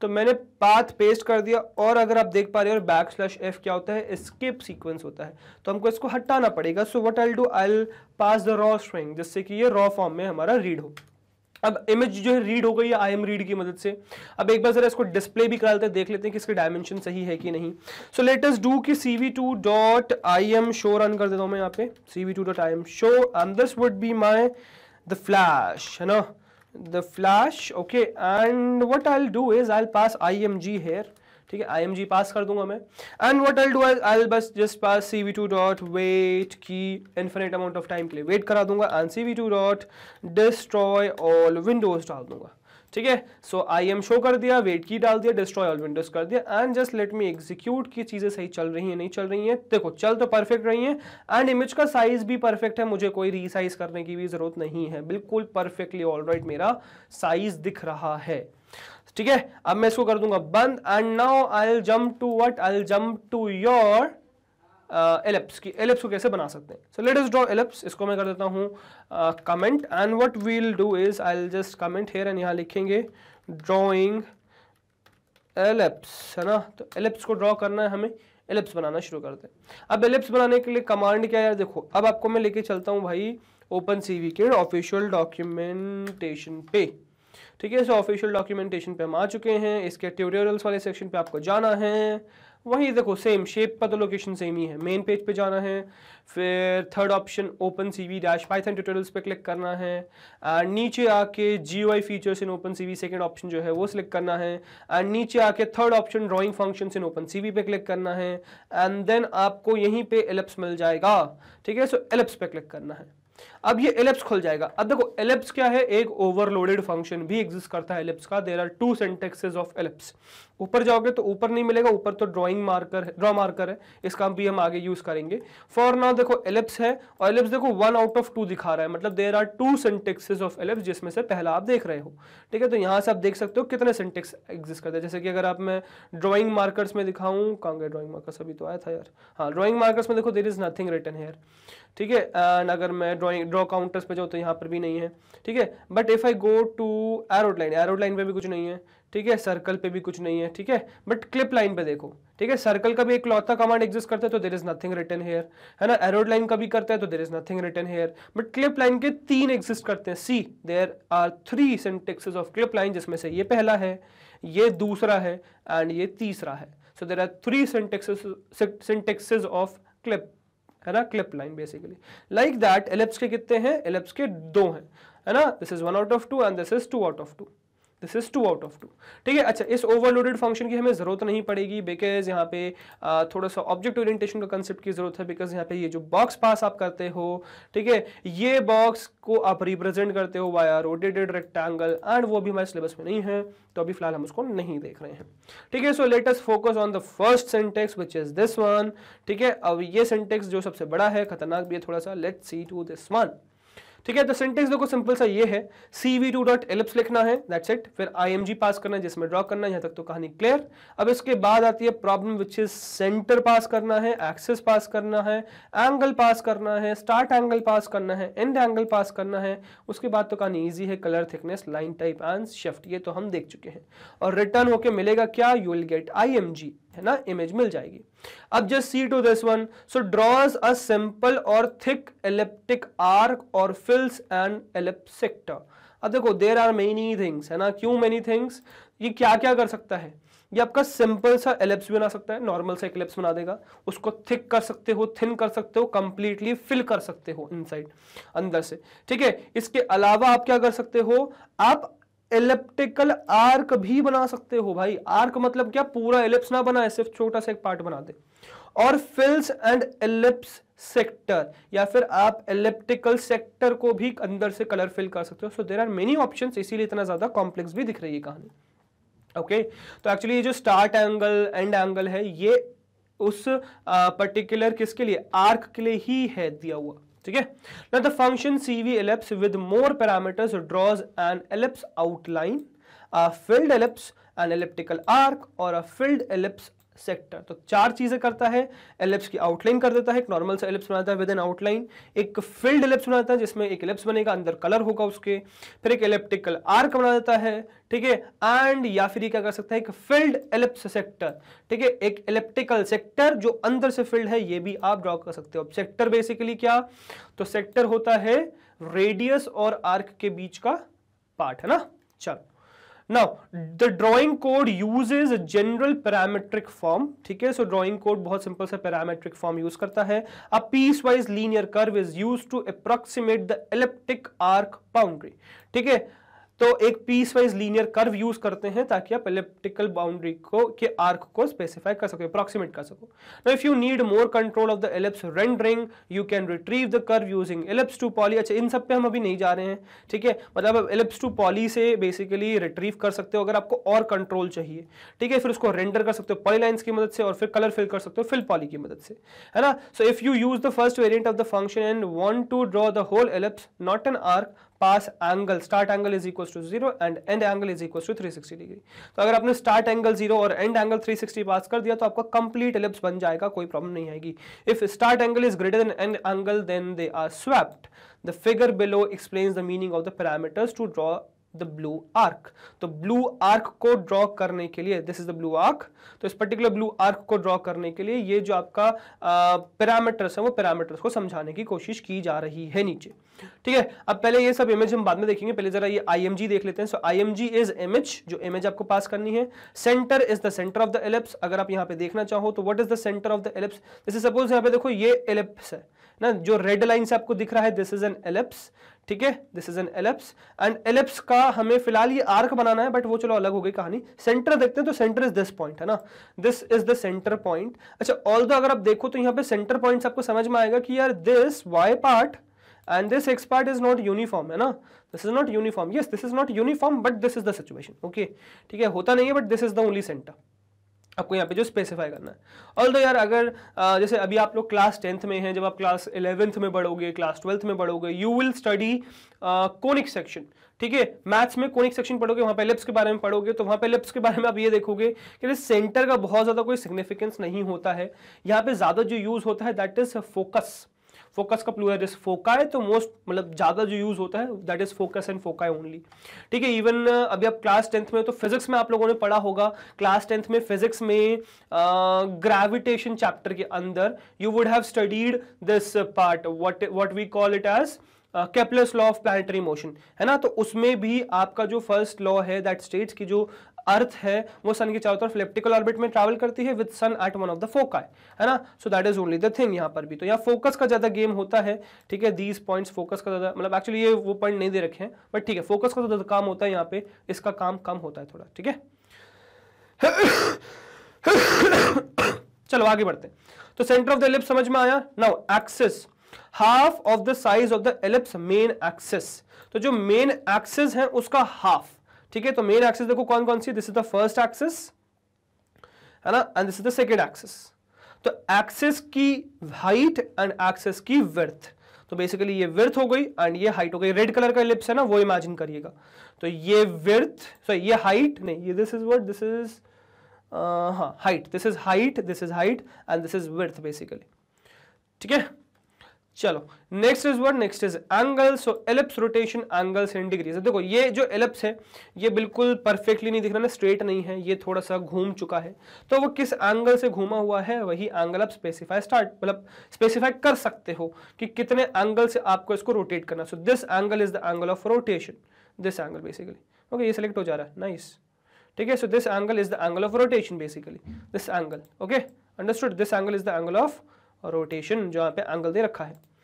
तो मैंने पाथ पेस्ट कर दिया और अगर आप देख पा रहे हो बैक स्लैश एफ क्या होता है स्किप सीक्वेंस होता है तो हमको इसको हटाना पड़ेगा so what I do I pass the raw string जिससे कि ये रॉ फॉर्म में हमारा रीड हो अब इमेज जो है रीड हो गई है आई एम रीड की मदद से अब एक बार जरा इसको डिस्प्ले भी करा लेते हैं देख लेते हैं कि इसके डायमेंशन सही है कि नहीं सो लेटेस्ट डू कि C V two dot I M show run कर देता हूँ मैं यहाँ पे C V two dot I M show and this would be my the flash है ना the flash okay and what I do is I pass I M G here ठीक है आई पास कर दूंगा मैं and what I do I बस just pass C V two dot wait की इन्फिनेट अमाउंट ऑफ टाइम के लिए वेट करा दूंगा and C V two dot destroy all windows डाल दूंगा ठीक है सो आई एम शो कर दिया वेट की डाल दिया डिस्ट्रॉय ऑल विंडोज कर दिया and just let me execute की चीज़ें सही चल रही हैं नहीं चल रही हैं देखो चल तो परफेक्ट रही हैं एंड इमेज का साइज भी परफेक्ट है मुझे कोई रीसाइज करने की भी ज़रूरत नहीं है बिल्कुल परफेक्टली ऑलराइट मेरा साइज दिख रहा है ठीक है अब मैं इसको कर दूंगा बंद and now I jump to what I jump to your ellipse की एलिप्स को कैसे बना सकते हैं so let's draw ellipse इसको मैं कर देता हूँ comment and what we'll do is I just comment here and यहाँ लिखेंगे ड्रॉइंग एलिप्स है ना तो एलिप्स को ड्रॉ करना है हमें एलिप्स बनाना शुरू करते हैं अब एलिप्स बनाने के लिए कमांड क्या है देखो अब आपको मैं लेके चलता हूँ भाई ओपन सी वी के ऑफिशियल डॉक्यूमेंटेशन पे ठीक है सो ऑफिशियल डॉक्यूमेंटेशन पे हम आ चुके हैं इसके ट्यूटोरियल्स वाले सेक्शन पे आपको जाना है वहीं देखो सेम शेप पर तो लोकेशन सेम ही है मेन पेज पे जाना है फिर third option open C V dash python tutorials पे क्लिक करना है एंड नीचे आके G Y features in open C V second option जो है वो सिलेक्ट करना है एंड नीचे आके third option drawing function in open C V पे क्लिक करना है एंड देन आपको यहीं पे एलिप्स मिल जाएगा ठीक है सो एलिप्स पे क्लिक करना है अब ये एलिप्स खुल जाएगा अब देखो एलिप्स क्या है एक ओवरलोडेड फंक्शन भी एग्जिस्ट करता है एलिप्स का there are two syntaxes of ellipse ऊपर जाओगे तो ऊपर नहीं मिलेगा ऊपर तो ड्राइंग मार्कर है ड्रॉ मार्कर है इसका भी हम आगे यूज करेंगे फॉर नाउ देखो एलिप्स है और एलिप्स देखो वन आउट ऑफ टू दिखा रहा है मतलब there are two syntaxes of ellipse जिसमें से पहला आप देख रहे हो ठीक है तो यहां से आप देख सकते हो कितने सेंटेक्स एग्जिस्ट करते हैं जैसे कि अगर आप मैं ड्रॉइंग मार्कर्स में दिखाऊँ कहाँ गए ड्रॉइंग मार्कर्स अभी तो आया था यार हाँ ड्रॉइंग मार्कर्स में देखो there is nothing return here ठीक है एंड अगर मैं ड्रॉइंग ड्रॉ काउंटर्स पर जाऊँ तो यहाँ पर भी नहीं है ठीक है but if I go to arrowed line arrowed line पर भी कुछ नहीं है ठीक है सर्कल पे भी कुछ नहीं है ठीक है बट क्लिप लाइन पे देखो ठीक है सर्कल का भी एक लौता कमांड एग्जिस्ट करता है तो there is nothing return here है ना एरोड लाइन का भी करता है तो there is nothing return here but clip line के तीन एग्जिस्ट करते हैं see there are three syntaxes of clip line जिसमें से ये पहला है ये दूसरा है एंड ये तीसरा है so there are three syntaxes of clip है ना clip line basically like that ellipse के कितने हैं एलेप्स के दो हैं है ना this is one out of two and this is two out of two this is two out of two ठीक है अच्छा इस ओवरलोडेड फंक्शन की हमें जरूरत नहीं पड़ेगी बिकॉज यहाँ पे थोड़ा सा ऑब्जेक्ट ओरिएंटेशन का कंसेप्ट की जरूरत है बिकॉज यहाँ पे ये जो बॉक्स पास आप करते हो ठीक है ये बॉक्स को आप रिप्रेजेंट करते हो वाया रोटेटेड रेक्टेंगल एंड वो भी हमारे सिलेबस में नहीं है तो अभी फिलहाल हम उसको नहीं देख रहे हैं ठीक है so let's just focus on the first syntax which is this one ठीक है अब ये सेंटेक्स जो सबसे बड़ा है खतरनाक भी है थोड़ा सा let see to this one ठीक है तो सिंटेक्स देखो सिंपल सा ये है C V two dot ellipse लिखना है दैट्स इट फिर आई एम जी पास करना है जिसमें ड्रॉ करना है यहां तक तो कहानी क्लियर अब इसके बाद आती है problem which is centre pass करना है एक्सेस पास करना है एंगल पास करना है स्टार्ट एंगल पास करना है एंड एंगल पास करना है उसके बाद तो कहानी ईजी है colour thickness line type and shift ये तो हम देख चुके हैं और रिटर्न होके मिलेगा क्या you will get I M G है ना इमेज मिल जाएगी अब just C to this one so draws a simple और थिक एलिप्टिक आर्क और फिल्स एंड एलिप्सिक्ट अब देखो देर आर मेनी थिंग्स है ना क्यों मेनी थिंग्स ये क्या क्या कर सकता है ये आपका सिंपल सा एलिप्स भी बना सकता है नॉर्मल सा एक्लिप्स बना देगा उसको थिक कर सकते हो थिन कर सकते हो कंप्लीटली फिल कर सकते हो इनसाइड अंदर से ठीक है इसके अलावा आप क्या कर सकते हो आप एलिप्टिकल आर्क भी बना सकते हो भाई आर्क मतलब क्या पूरा एलिप्स ना बनाए सिर्फ छोटा सा एक पार्ट बना दे और फिल्स एंड एलिप्स सेक्टर या फिर आप एलिप्टिकल सेक्टर को भी अंदर से कलर फिल कर सकते हो so there are many option इसीलिए इतना ज्यादा कॉम्प्लेक्स भी दिख रही है कहानी ओके okay? तो एक्चुअली ये जो स्टार्ट एंगल एंड एंगल है ये उस पर्टिकुलर किसके लिए आर्क के लिए ही है दिया हुआ ठीक है function the function with more parameters with more parameters draws an outline a filled ellipse an elliptical arc or a filled ellipse sector तो चार चीज़ें करता है एलिप्स की आउटलाइन कर देता है एक नॉर्मल सा एलिप्स बनाता है विद एन आउटलाइन एक फिल्ड एलिप्स बनाता है जिसमें एक एलिप्स बनेगा अंदर कलर होगा उसके फिर एक एलिप्टिकल आर्क बना देता है ठीक है एंड या फिर क्या कर सकता है एक फिल्ड एलिप्स सेक्टर ठीक है एक इलेप्टिकल सेक्टर जो अंदर से फिल्ड है ये भी आप ड्रॉ कर सकते हो सेक्टर बेसिकली क्या तो सेक्टर होता है रेडियस और आर्क के बीच का पार्ट है ना चलो now the drawing code use is general parametric form ठीक है सो ड्रॉइंग कोड बहुत सिंपल सा पैरामेट्रिक फॉर्म यूज करता है a piecewise linear curve is use to approximate the elliptic arc boundary ठीक है तो एक piecewise linear curve use करते हैं ताकि आप इलेप्टिकल बाउंड्री को के आर्क को स्पेसिफाई कर सको अप्रोक्सीमेट कर सको ना if you need more control of the ellipse rendering you can retrieve the curve using ellipse two poly अच्छा इन सब पे हम अभी नहीं जा रहे हैं ठीक है मतलब आप एलिप्स टू पॉली से बेसिकली रिट्रीव कर सकते हो अगर आपको और कंट्रोल चाहिए ठीक है फिर उसको रेंडर कर सकते हो पॉली लाइन्स की मदद से और फिर कलर फिल कर सकते हो फिल पॉली की मदद से है ना so if you use the first variant of the function and want to draw the whole ellipse not an arc pass angle start angle is equal to zero and end angle is equal to three sixty degree तो अगर आपने स्टार्ट एंगल जीरो और end angle three sixty pass कर दिया तो आपका कंप्लीट एलिप्स बन जाएगा कोई प्रॉब्लम नहीं आएगी if start angle is greater than end angle then they are swept the figure below explain the meaning of the parameters to draw the blue arc तो ब्लू आर्क को ड्रॉ करने के लिए this is the blue arc तो इस पर्टिकुलर ब्लू आर्क को ड्रॉ करने के लिए ये जो आपका पैरामीटर्स है वो पैरामीटर्स को समझाने की कोशिश की जा रही है नीचे ठीक है अब पहले ये सब इमेज हम बाद में देखेंगे पहले जरा ये आईएमजी देख लेते हैं सो आईएमजी इज इमेज जो इमेज आपको पास करनी है centre is the centre of the ellipse अगर आप यहां पे देखना चाहो तो what is the centre of the ellipse जैसे सपोज यहां पे देखो ये एलिप्स है ना जो रेड लाइन से आपको दिख रहा है दिस इज एन एलिप्स ठीक है this is an ellipse and ellipse का हमें फिलहाल ये आर्क बनाना है बट वो चलो अलग हो गई कहानी सेंटर देखते हैं तो सेंटर इज दिस पॉइंट है ना this is the centre point अच्छा ऑल दो अगर आप देखो तो यहाँ पे सेंटर पॉइंट आपको समझ में आएगा कि यार this Y part and this X part is not uniform है ना this is not uniform yes this is not uniform but this is the situation okay ठीक है होता नहीं है but this is the only centre आपको यहाँ पे जो स्पेसिफाई करना है ऑल यार अगर जैसे अभी आप लोग क्लास टेंथ में हैं जब आप क्लास इलेवेंथ में बढ़ोगे क्लास ट्वेल्थ में बढ़ोगे you will study conic section ठीक है मैथ्स में कोनिक सेक्शन पढ़ोगे वहाँ पे लिप्स के बारे में पढ़ोगे तो वहाँ पे लिप्स के बारे में आप ये देखोगे कि सेंटर का बहुत ज़्यादा कोई सिग्निफिकेंस नहीं होता है यहाँ पर ज़्यादा जो यूज़ होता है दैट इज़ फोकस फोकस का प्लूरल इज फोकाई तो मोस्ट मतलब ज़्यादा जो यूज़ होता है that is focus and foci only ठीक है इवन अभी आप क्लास टेंथ में तो फिजिक्स में आप लोगों ने पढ़ा होगा क्लास टेंथ में फिजिक्स में ग्रेविटेशन चैप्टर के अंदर you would have studied this part what what we call it as Kepler's law of planetary motion है ना तो उसमें भी आपका जो फर्स्ट लॉ है दैट स्टेट्स की जो अर्थ है वो सन के चारों तरफ इलेप्टिकल ऑर्बिट में ट्रेवल करती है with sun at one of the foci है ना so that is only the thing यहाँ पर भी तो यहाँ फोकस का ज़्यादा गेम होता है ठीक है दीज पॉइंट्स फोकस का ज़्यादा मतलब एक्चुअली ये वो पॉइंट नहीं दे रखे हैं बट ठीक है फोकस का ज़्यादा काम होता है यहाँ पे इसका काम कम होता है थोड़ा ठीक है चलो आगे बढ़ते हैं तो सेंटर ऑफ द एलिप्स समझ में आया now axis half of the size of the ellipse main axis तो जो मेन एक्सिस है उसका हाफ ठीक है तो मेन एक्सिस देखो कौन कौन see this is the first axis है ना and this is the second axis तो एक्सिस की हाइट एंड एक्सिस की विर्थ तो बेसिकली ये विर्थ हो गई एंड ये हाइट हो गई रेड कलर का लिप्स है ना वो इमेजिन करिएगा तो ये विर्थ सॉरी ये हाइट नहीं ये this is what this is हाँ height this is height this is height and this is width basically ठीक है चलो next is word next is angle so ellipse rotation angles in degrees देखो ये जो एलिप्स है ये बिल्कुल परफेक्टली नहीं दिख रहा ना स्ट्रेट नहीं है ये थोड़ा सा घूम चुका है तो वो किस एंगल से घूमा हुआ है वही एंगल आप स्पेसिफाई स्टार्ट मतलब स्पेसिफाई कर सकते हो कि कितने एंगल से आपको इसको रोटेट करना so this angle is the angle of rotation this angle basically okay ये सिलेक्ट हो जा रहा है नाइस ठीक है so this angle is the angle of rotation basically this angle okay understood this angle is the angle of rotation जो पे एंगल दे रखा है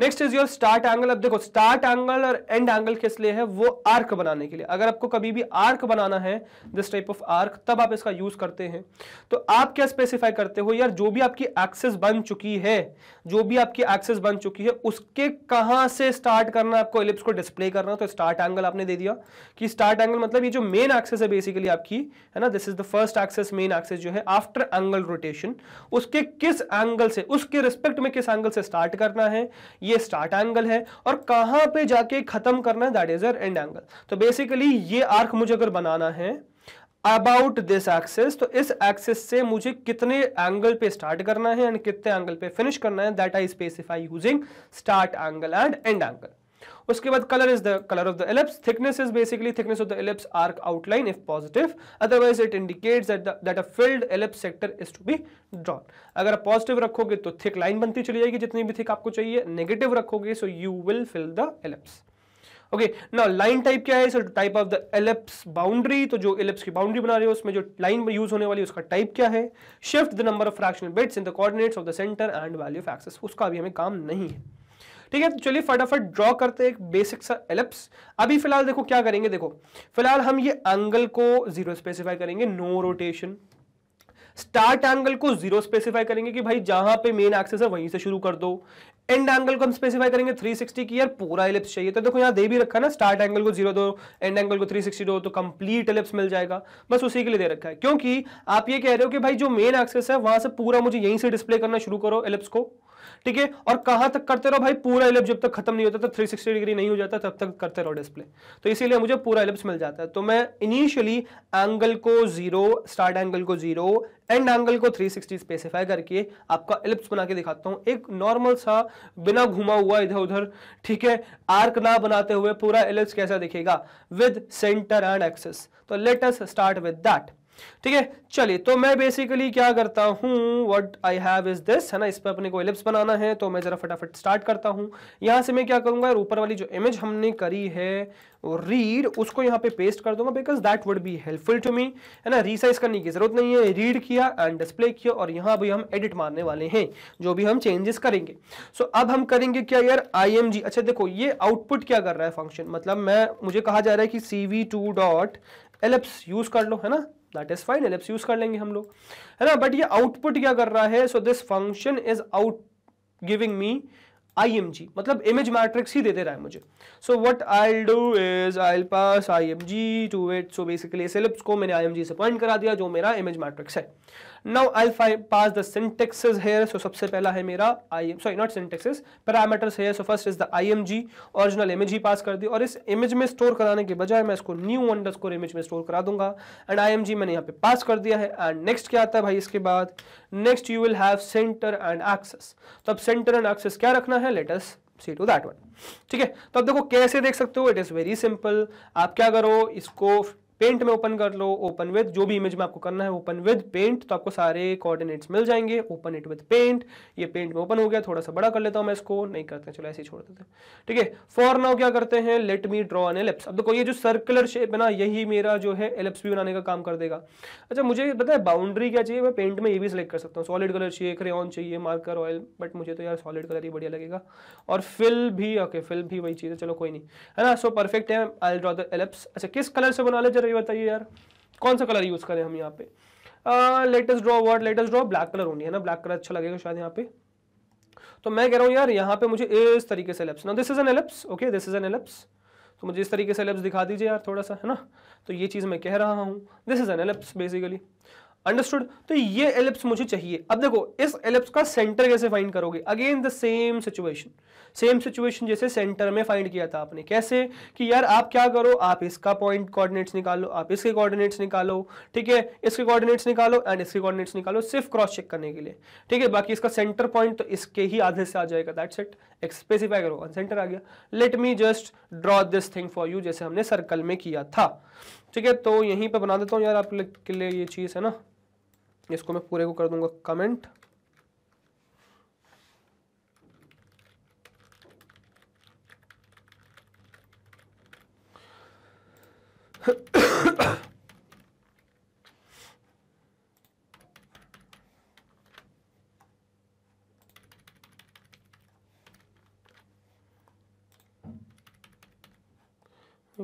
next is your start angle अब देखो स्टार्ट एंगल और एंड एंगल किस लिए है वो आर्क बनाने के लिए अगर आपको कभी भी आर्क बनाना है दिस टाइप ऑफ आर्क तब आप इसका यूज करते हैं तो आप क्या स्पेसिफाई करते हो यार जो भी आपकी एक्सेस बन चुकी है जो भी आपकी एक्सेस बन चुकी है उसके कहां से स्टार्ट करना है आपको एलिप्स को डिस्प्ले करना तो स्टार्ट एंगल आपने दे दिया कि स्टार्ट एंगल मतलब ये जो मेन एक्सेस है बेसिकली आपकी है ना this is the first axes main axes जो है आफ्टर एंगल रोटेशन उसके किस एंगल से उसके रिस्पेक्ट में किस एंगल से स्टार्ट करना है ये स्टार्ट एंगल है और कहां पे जाके खत्म करना है दैट इज एंड एंगल तो बेसिकली ये आर्क मुझे अगर बनाना है अबाउट दिस एक्सेस तो इस एक्सिस से मुझे कितने एंगल पे स्टार्ट करना है एंड कितने एंगल पे फिनिश करना है that I specify using start angle and end angle उसके बाद colour is the colour of the ellipse thickness is basically thickness of the ellipse arc outline if positive otherwise it indicates that a filled ellipse sector is to be drawn अगर आप पॉजिटिव रखोगे तो थिक लाइन बनती चली जाएगी जितनी भी थिक आपको चाहिए नेगेटिव रखोगे so you will fill the ellipse okay ना लाइन टाइप क्या है so type of the ellipse boundary तो जो एलिप्स की बाउंड्री बना रहे हो उसमें जो लाइन यूज होने वाली है उसका टाइप क्या है shift the number of fractional bits in the coordinates of the centre and value of axes उसका भी हमें काम नहीं है ठीक है तो चलिए फटाफट ड्रॉ करते हैं एक बेसिक सा एलिप्स अभी फिलहाल देखो क्या करेंगे देखो फिलहाल हम ये एंगल को जीरो स्पेसिफाई करेंगे नो रोटेशन स्टार्ट एंगल को जीरो स्पेसिफाई करेंगे कि भाई जहां पे मेन एक्सेस है वहीं से शुरू कर दो एंड एंगल को हम स्पेसिफाई करेंगे 360 की यार पूरा एलिप्स चाहिए तो देखो यहां दे भी रखा है ना स्टार्ट एंगल को जीरो दो एंड एंगल को 360 दो तो कंप्लीट एलिप्स मिल जाएगा बस उसी के लिए दे रखा है क्योंकि आप ये कह रहे हो कि भाई जो मेन एक्सेस है वहां से पूरा मुझे यहीं से डिस्प्ले करना शुरू करो एलिप्स को ठीक है और कहां तक करते रहो भाई पूरा एलिप्स जब तक खत्म नहीं होता तब तो 360 डिग्री नहीं हो जाता तब तक करते रहो डिस्प्ले तो इसीलिए मुझे पूरा एलिप्स मिल जाता है तो मैं इनिशियली एंगल को जीरो स्टार्ट एंगल को जीरो एंड एंगल को 360 स्पेसिफाई करके आपका एलिप्स बना के दिखाता हूँ एक नॉर्मल सा बिना घुमा हुआ इधर उधर ठीक है आर्क ना बनाते हुए पूरा एलिप्स कैसा दिखेगा विद सेंटर एंड एक्सेस तो let us start with that ठीक है चलिए तो मैं बेसिकली क्या करता हूं what I have is this है ना इस पर अपने को एलिप्स बनाना है तो मैं जरा फटाफट स्टार्ट करता हूं यहां से मैं क्या करूंगा ऊपर वाली जो इमेज हमने करी है रीड उसको यहाँ पे पेस्ट कर दूंगा because that would be helpful to me है ना रिसाइज करने की जरूरत नहीं है रीड किया एंड डिस्प्ले किया और यहाँ भी हम एडिट मारने वाले हैं जो भी हम चेंजेस करेंगे सो so, अब हम करेंगे क्या यार आई अच्छा देखो ये आउटपुट क्या कर रहा है फंक्शन मतलब मैं मुझे कहा जा रहा है कि C V two dot ellipse use कर लो है ना that is fine ellipse use कर लेंगे हम लोग है ना बट ये आउटपुट क्या कर रहा है so this function is out giving me IMG मतलब इमेज मैट्रिक्स ही दे दे रहा है मुझे so what I do is I pass IMG to it so basically ellipse को मैंने IMG से पॉइंट करा दिया जो मेरा इमेज मैट्रिक्स है now I five pass the syntaxes here so सबसे पहला है मेरा I am sorry not syntaxes parameters here so first is the I M G original image ही पास कर दी और इस इमेज में स्टोर कराने के बजाय मैं इसको न्यू अंडर स्कोर इमेज में स्टोर करा दूंगा एंड आई एम जी मैंने यहाँ पे पास कर दिया है एंड नेक्स्ट क्या आता है भाई इसके बाद next you will have centre and axes तो अब सेंटर एंड एक्सेस क्या रखना है let's see to that one ठीक है तो अब देखो कैसे देख सकते हो इट इज़ वेरी सिंपल आप क्या करो इसको पेंट में ओपन कर लो ओपन विद जो भी इमेज में आपको करना है ओपन विद पेंट तो आपको सारे कोऑर्डिनेट्स मिल जाएंगे ओपन इट विद पेंट ये पेंट में ओपन हो गया थोड़ा सा बड़ा कर लेता हूं मैं इसको नहीं करते चलो ऐसे ही छोड़ देते ठीक है फॉर नाउ क्या करते हैं let me draw an ellipse अब देखो ये जो सर्कुलर शेप है ना यही मेरा जो है एलिप्स भी बनाने का काम कर देगा अच्छा मुझे पता है बाउंड्री क्या चाहिए मैं पेंट में ये भी सिलेक्ट कर सकता हूँ सॉलिड कलर चाहिए क्रेन चाहिए मार्कर ऑयल बट मुझे तो यार सॉलिड कलर ही बढ़िया लगेगा और फिल भी ओके फिल भी वही चीज़ है चलो कोई नहीं है ना सो परफेक्ट है आई ड्रॉ द एलिप्स अच्छा किस कलर से बना ले जरा ये बताइए यार कौन सा कलर यूज करें हम यहाँ पे latest draw word latest draw black colour होनी है ना ब्लैक कलर अच्छा लगेगा शायद यहाँ पे तो मैं कह रहा हूँ यार यहाँ पे मुझे इस तरीके से एलिप्स ना this is an ellipse okay this is an ellipse तो मुझे इस तरीके से एलिप्स दिखा दीजिए यार थोड़ा सा है ना तो ये चीज़ मैं कह रहा हूँ this is an ellipse basically understood तो ये एलिप्स मुझे चाहिए अब देखो इस एलिप्स का सेंटर कैसे फाइंड करोगे again the same situation same situation जैसे सेंटर में फाइंड किया था आपने कैसे कि यार आप क्या करो आप इसका पॉइंट कोऑर्डिनेट्स निकालो आप इसके कोऑर्डिनेट्स निकालो ठीक है इसके कोऑर्डिनेट्स निकालो एंड इसके कोऑर्डिनेट्स निकालो सिर्फ क्रॉस चेक करने के लिए ठीक है बाकी इसका सेंटर पॉइंट तो इसके ही आधे से आ जाएगा दैट सेट स्पेसिफाई करो सेंटर आ गया let me just draw this thing for you जैसे हमने सर्कल में किया था ठीक है तो यहीं पर बना देता हूँ यार आप के लिए ये चीज़ है ना इसको मैं पूरे को कर दूंगा कमेंट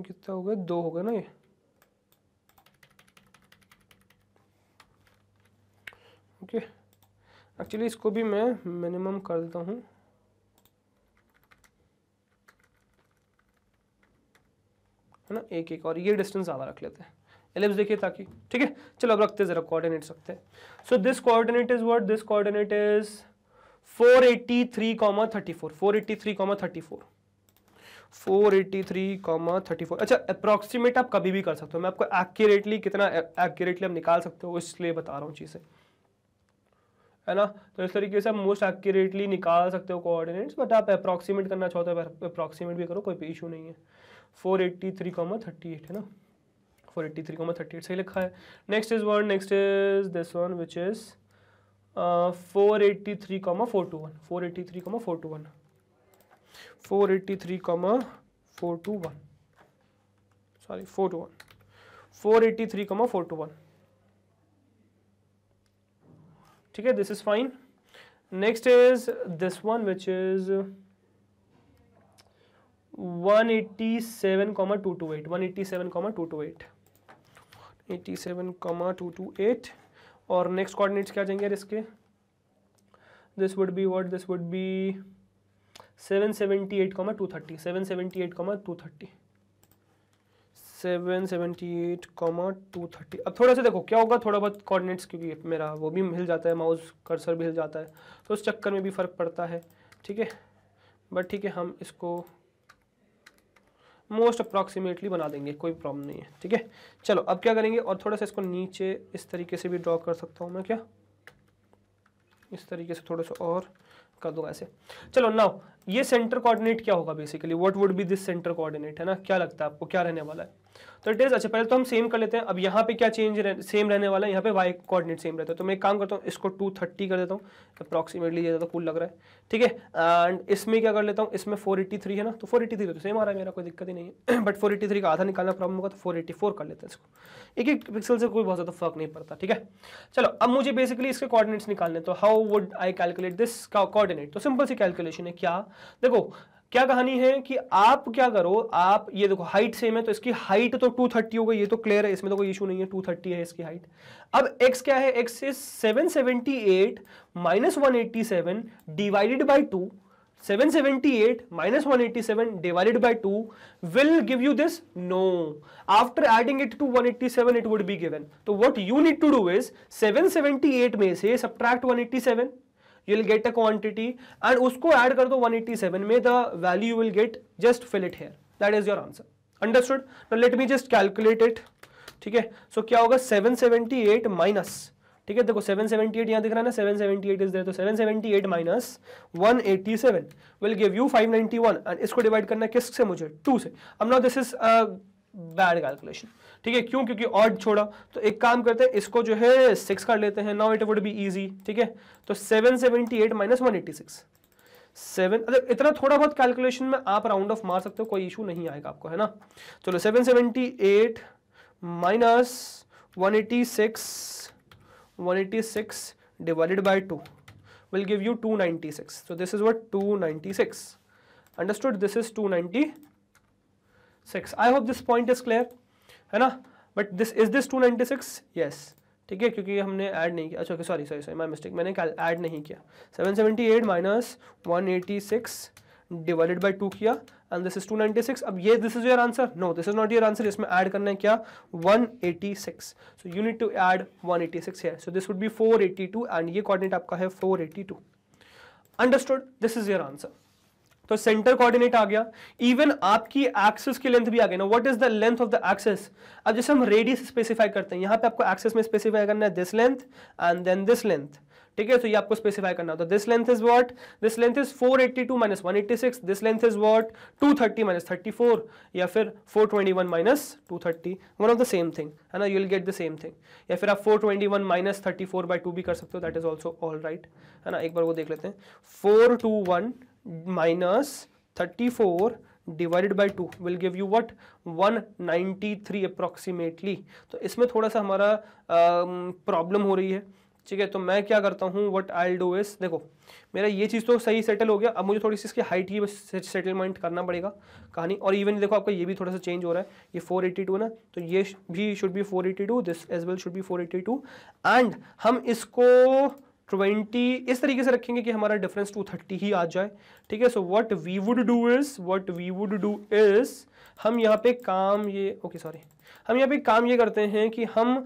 कितना हो गया दो हो गया ना ये ओके एक्चुअली इसको भी मैं मिनिमम कर देता हूँ है ना एक एक और ये डिस्टेंस ज़्यादा रख लेते हैं एलिप्स देखिए ताकि ठीक है चलो अब रखते ज़रा कोऑर्डिनेट रखते हैं so this coordinate is what this coordinate is 483.34 comma 34 अच्छा अप्रोक्सीमेट आप कभी भी कर सकते हो मैं आपको एक्यूरेटली कितना एक्यूरेटली आप निकाल सकते हो इसलिए बता रहा हूँ चीज़ें है ना तो इस तरीके से आप मोस्ट एक्यूरेटली निकाल सकते हो कोऑर्डिनेट्स बट आप अप्रॉक्सीमेट करना चाहते हो अप्रॉक्सीमेट भी करो कोई भी इशू नहीं है four eighty three comma thirty eight है ना four eighty three comma thirty eight सही लिखा है next is one next is this one which is four eighty three comma four two one four eighty three comma four two one four eighty three comma four two one sorry four two one four eighty three comma four two one ठीक है this is fine next is this one which is one eighty seven comma two two eight one eighty seven comma two two eight eighty seven comma two two eight और नेक्स्ट कॉर्डिनेट्स क्या जाएंगे इसके this would be what this would be seven seventy eight comma two thirty seven seventy eight comma two thirty seven seventy eight comma two thirty अब थोड़ा सा देखो क्या होगा थोड़ा बहुत कोऑर्डिनेट्स क्योंकि मेरा वो भी हिल जाता है माउस कर्सर भी हिल जाता है तो उस चक्कर में भी फ़र्क पड़ता है ठीक है बट ठीक है हम इसको मोस्ट अप्रॉक्सीमेटली बना देंगे कोई प्रॉब्लम नहीं है ठीक है चलो अब क्या करेंगे और थोड़ा सा इसको नीचे इस तरीके से भी ड्रॉ कर सकता हूँ मैं क्या इस तरीके से थोड़ा सा और कर दो ऐसे चलो नाउ ये सेंटर कोऑर्डिनेट क्या होगा basically what would be this centre coordinate है ना क्या लगता है आपको क्या रहने वाला है तो इट इज अच्छा पहले तो हम सेम कर लेते हैं अब यहाँ पे क्या चेंज रह, सेम रहने वाला है यहाँ पे वाई कोऑर्डिनेट सेम रहता है तो मैं एक काम करता हूँ इसको 230 कर देता हूँ अप्रॉक्सीमेटली ज़्यादा कूल लग रहा है ठीक है एंड इसमें क्या कर लेता हूँ इसमें 483 है ना तो 483 एट्टी तो सेम आ रहा है मेरा कोई दिक्कत ही नहीं है बट फोर एट्टी थ्री का आधा निकालना प्रॉब्लम होगा तो फोर एट्टी फोर कर लेते हैं इसको एक एक पिक्सल से कोई बहुत ज़्यादा फर्क नहीं पड़ता ठीक है चलो अब मुझे बेसिकली इसके कॉर्डिनेट्स निकालने तो how would I calculate this का कॉर्डिनेट तो सिंपल सी कैलकुलेशन है क्या देखो क्या कहानी है कि आप क्या करो आप ये देखो हाइट सेम है तो इसकी हाइट तो 230 हो गई ये तो क्लियर है इसमें तो कोई इशू नहीं है 230 है इसकी हाइट अब एक्स क्या है X is 778 seventy eight minus one divided by two 778 seventy eight minus one eighty seven divided by two will give you this no after adding it to 187 eighty seven it would be given तो what you need to do is 778 में से subtract 187 you will get a quantity and उसको ऐड कर दो 187 में the value you will get just fill it here that is your answer understood now let me just calculate it ठीक है सो क्या होगा 778 माइनस ठीक है देखो 778 यहां दिख रहा है ना 778 इज देयर तो 778 minus 187 will give you 591 and इसको डिवाइड करना किस से मुझे टू से अब now this is bad calculation ठीक है क्यों क्योंकि ऑड छोड़ा तो एक काम करते हैं इसको जो है सिक्स कर लेते हैं now it would be easy ठीक है तो seven seventy eight minus one eighty six seven अगर इतना थोड़ा बहुत कैलकुलेशन में आप राउंड ऑफ मार सकते हो कोई इशू नहीं आएगा आपको है ना चलो seven seventy eight minus one eighty six one eighty six divided by two will give you two ninety six तो this is what two ninety six understood this is two ninety six I hope this point is clear है ना but this is this two ninety six yes ठीक है क्योंकि हमने ऐड नहीं किया अच्छा sorry sorry sorry my mistake मैंने ऐड नहीं किया seven seventy eight minus one eighty six divided by two किया and this is two ninety six अब ये this is your answer no this is not your answer इसमें ऐड करना है क्या one eighty six so you need to add one eighty six है so this would be four eighty two and ये कॉर्डिनेट आपका है four eighty two understood this is your answer तो सेंटर कोऑर्डिनेट आ गया इवन आपकी एक्सिस की लेंथ भी आ गई ना what is the length of the axis अब जैसे हम रेडियस स्पेसिफाई करते हैं यहां पे आपको एक्सिस में स्पेसिफाई करना है this length and then this length ठीक है तो ये आपको स्पेसिफाई करना होता है this length is what this length is 482 minus 186 this length is what 230 minus 34 या फिर 421 minus 230 one of the same thing है ना you will get the same thing या फिर आप 421 माइनस 34 बाय 2 भी कर सकते हो that is also all right है ना एक बार वो देख लेते हैं 421 minus thirty four divided by two will give you what one ninety three approximately तो इसमें थोड़ा सा हमारा प्रॉब्लम हो रही है ठीक है तो मैं क्या करता हूँ वट आई एल डू इस देखो मेरा ये चीज़ तो सही सेटल हो गया अब मुझे थोड़ी सी इसकी हाइट ही सेटलमेंट करना पड़ेगा कहानी और इवन देखो आपका ये भी थोड़ा सा चेंज हो रहा है ये फोर एटी टू ना तो ये भी should be four eighty two this as well should be two and हम इसको ट्वेंटी इस तरीके से रखेंगे कि हमारा डिफरेंस टू थर्टी ही आ जाए ठीक है so what we would do is what we would do is हम यहाँ पे काम ये ओके okay, सॉरी हम यहाँ पे काम ये करते हैं कि हम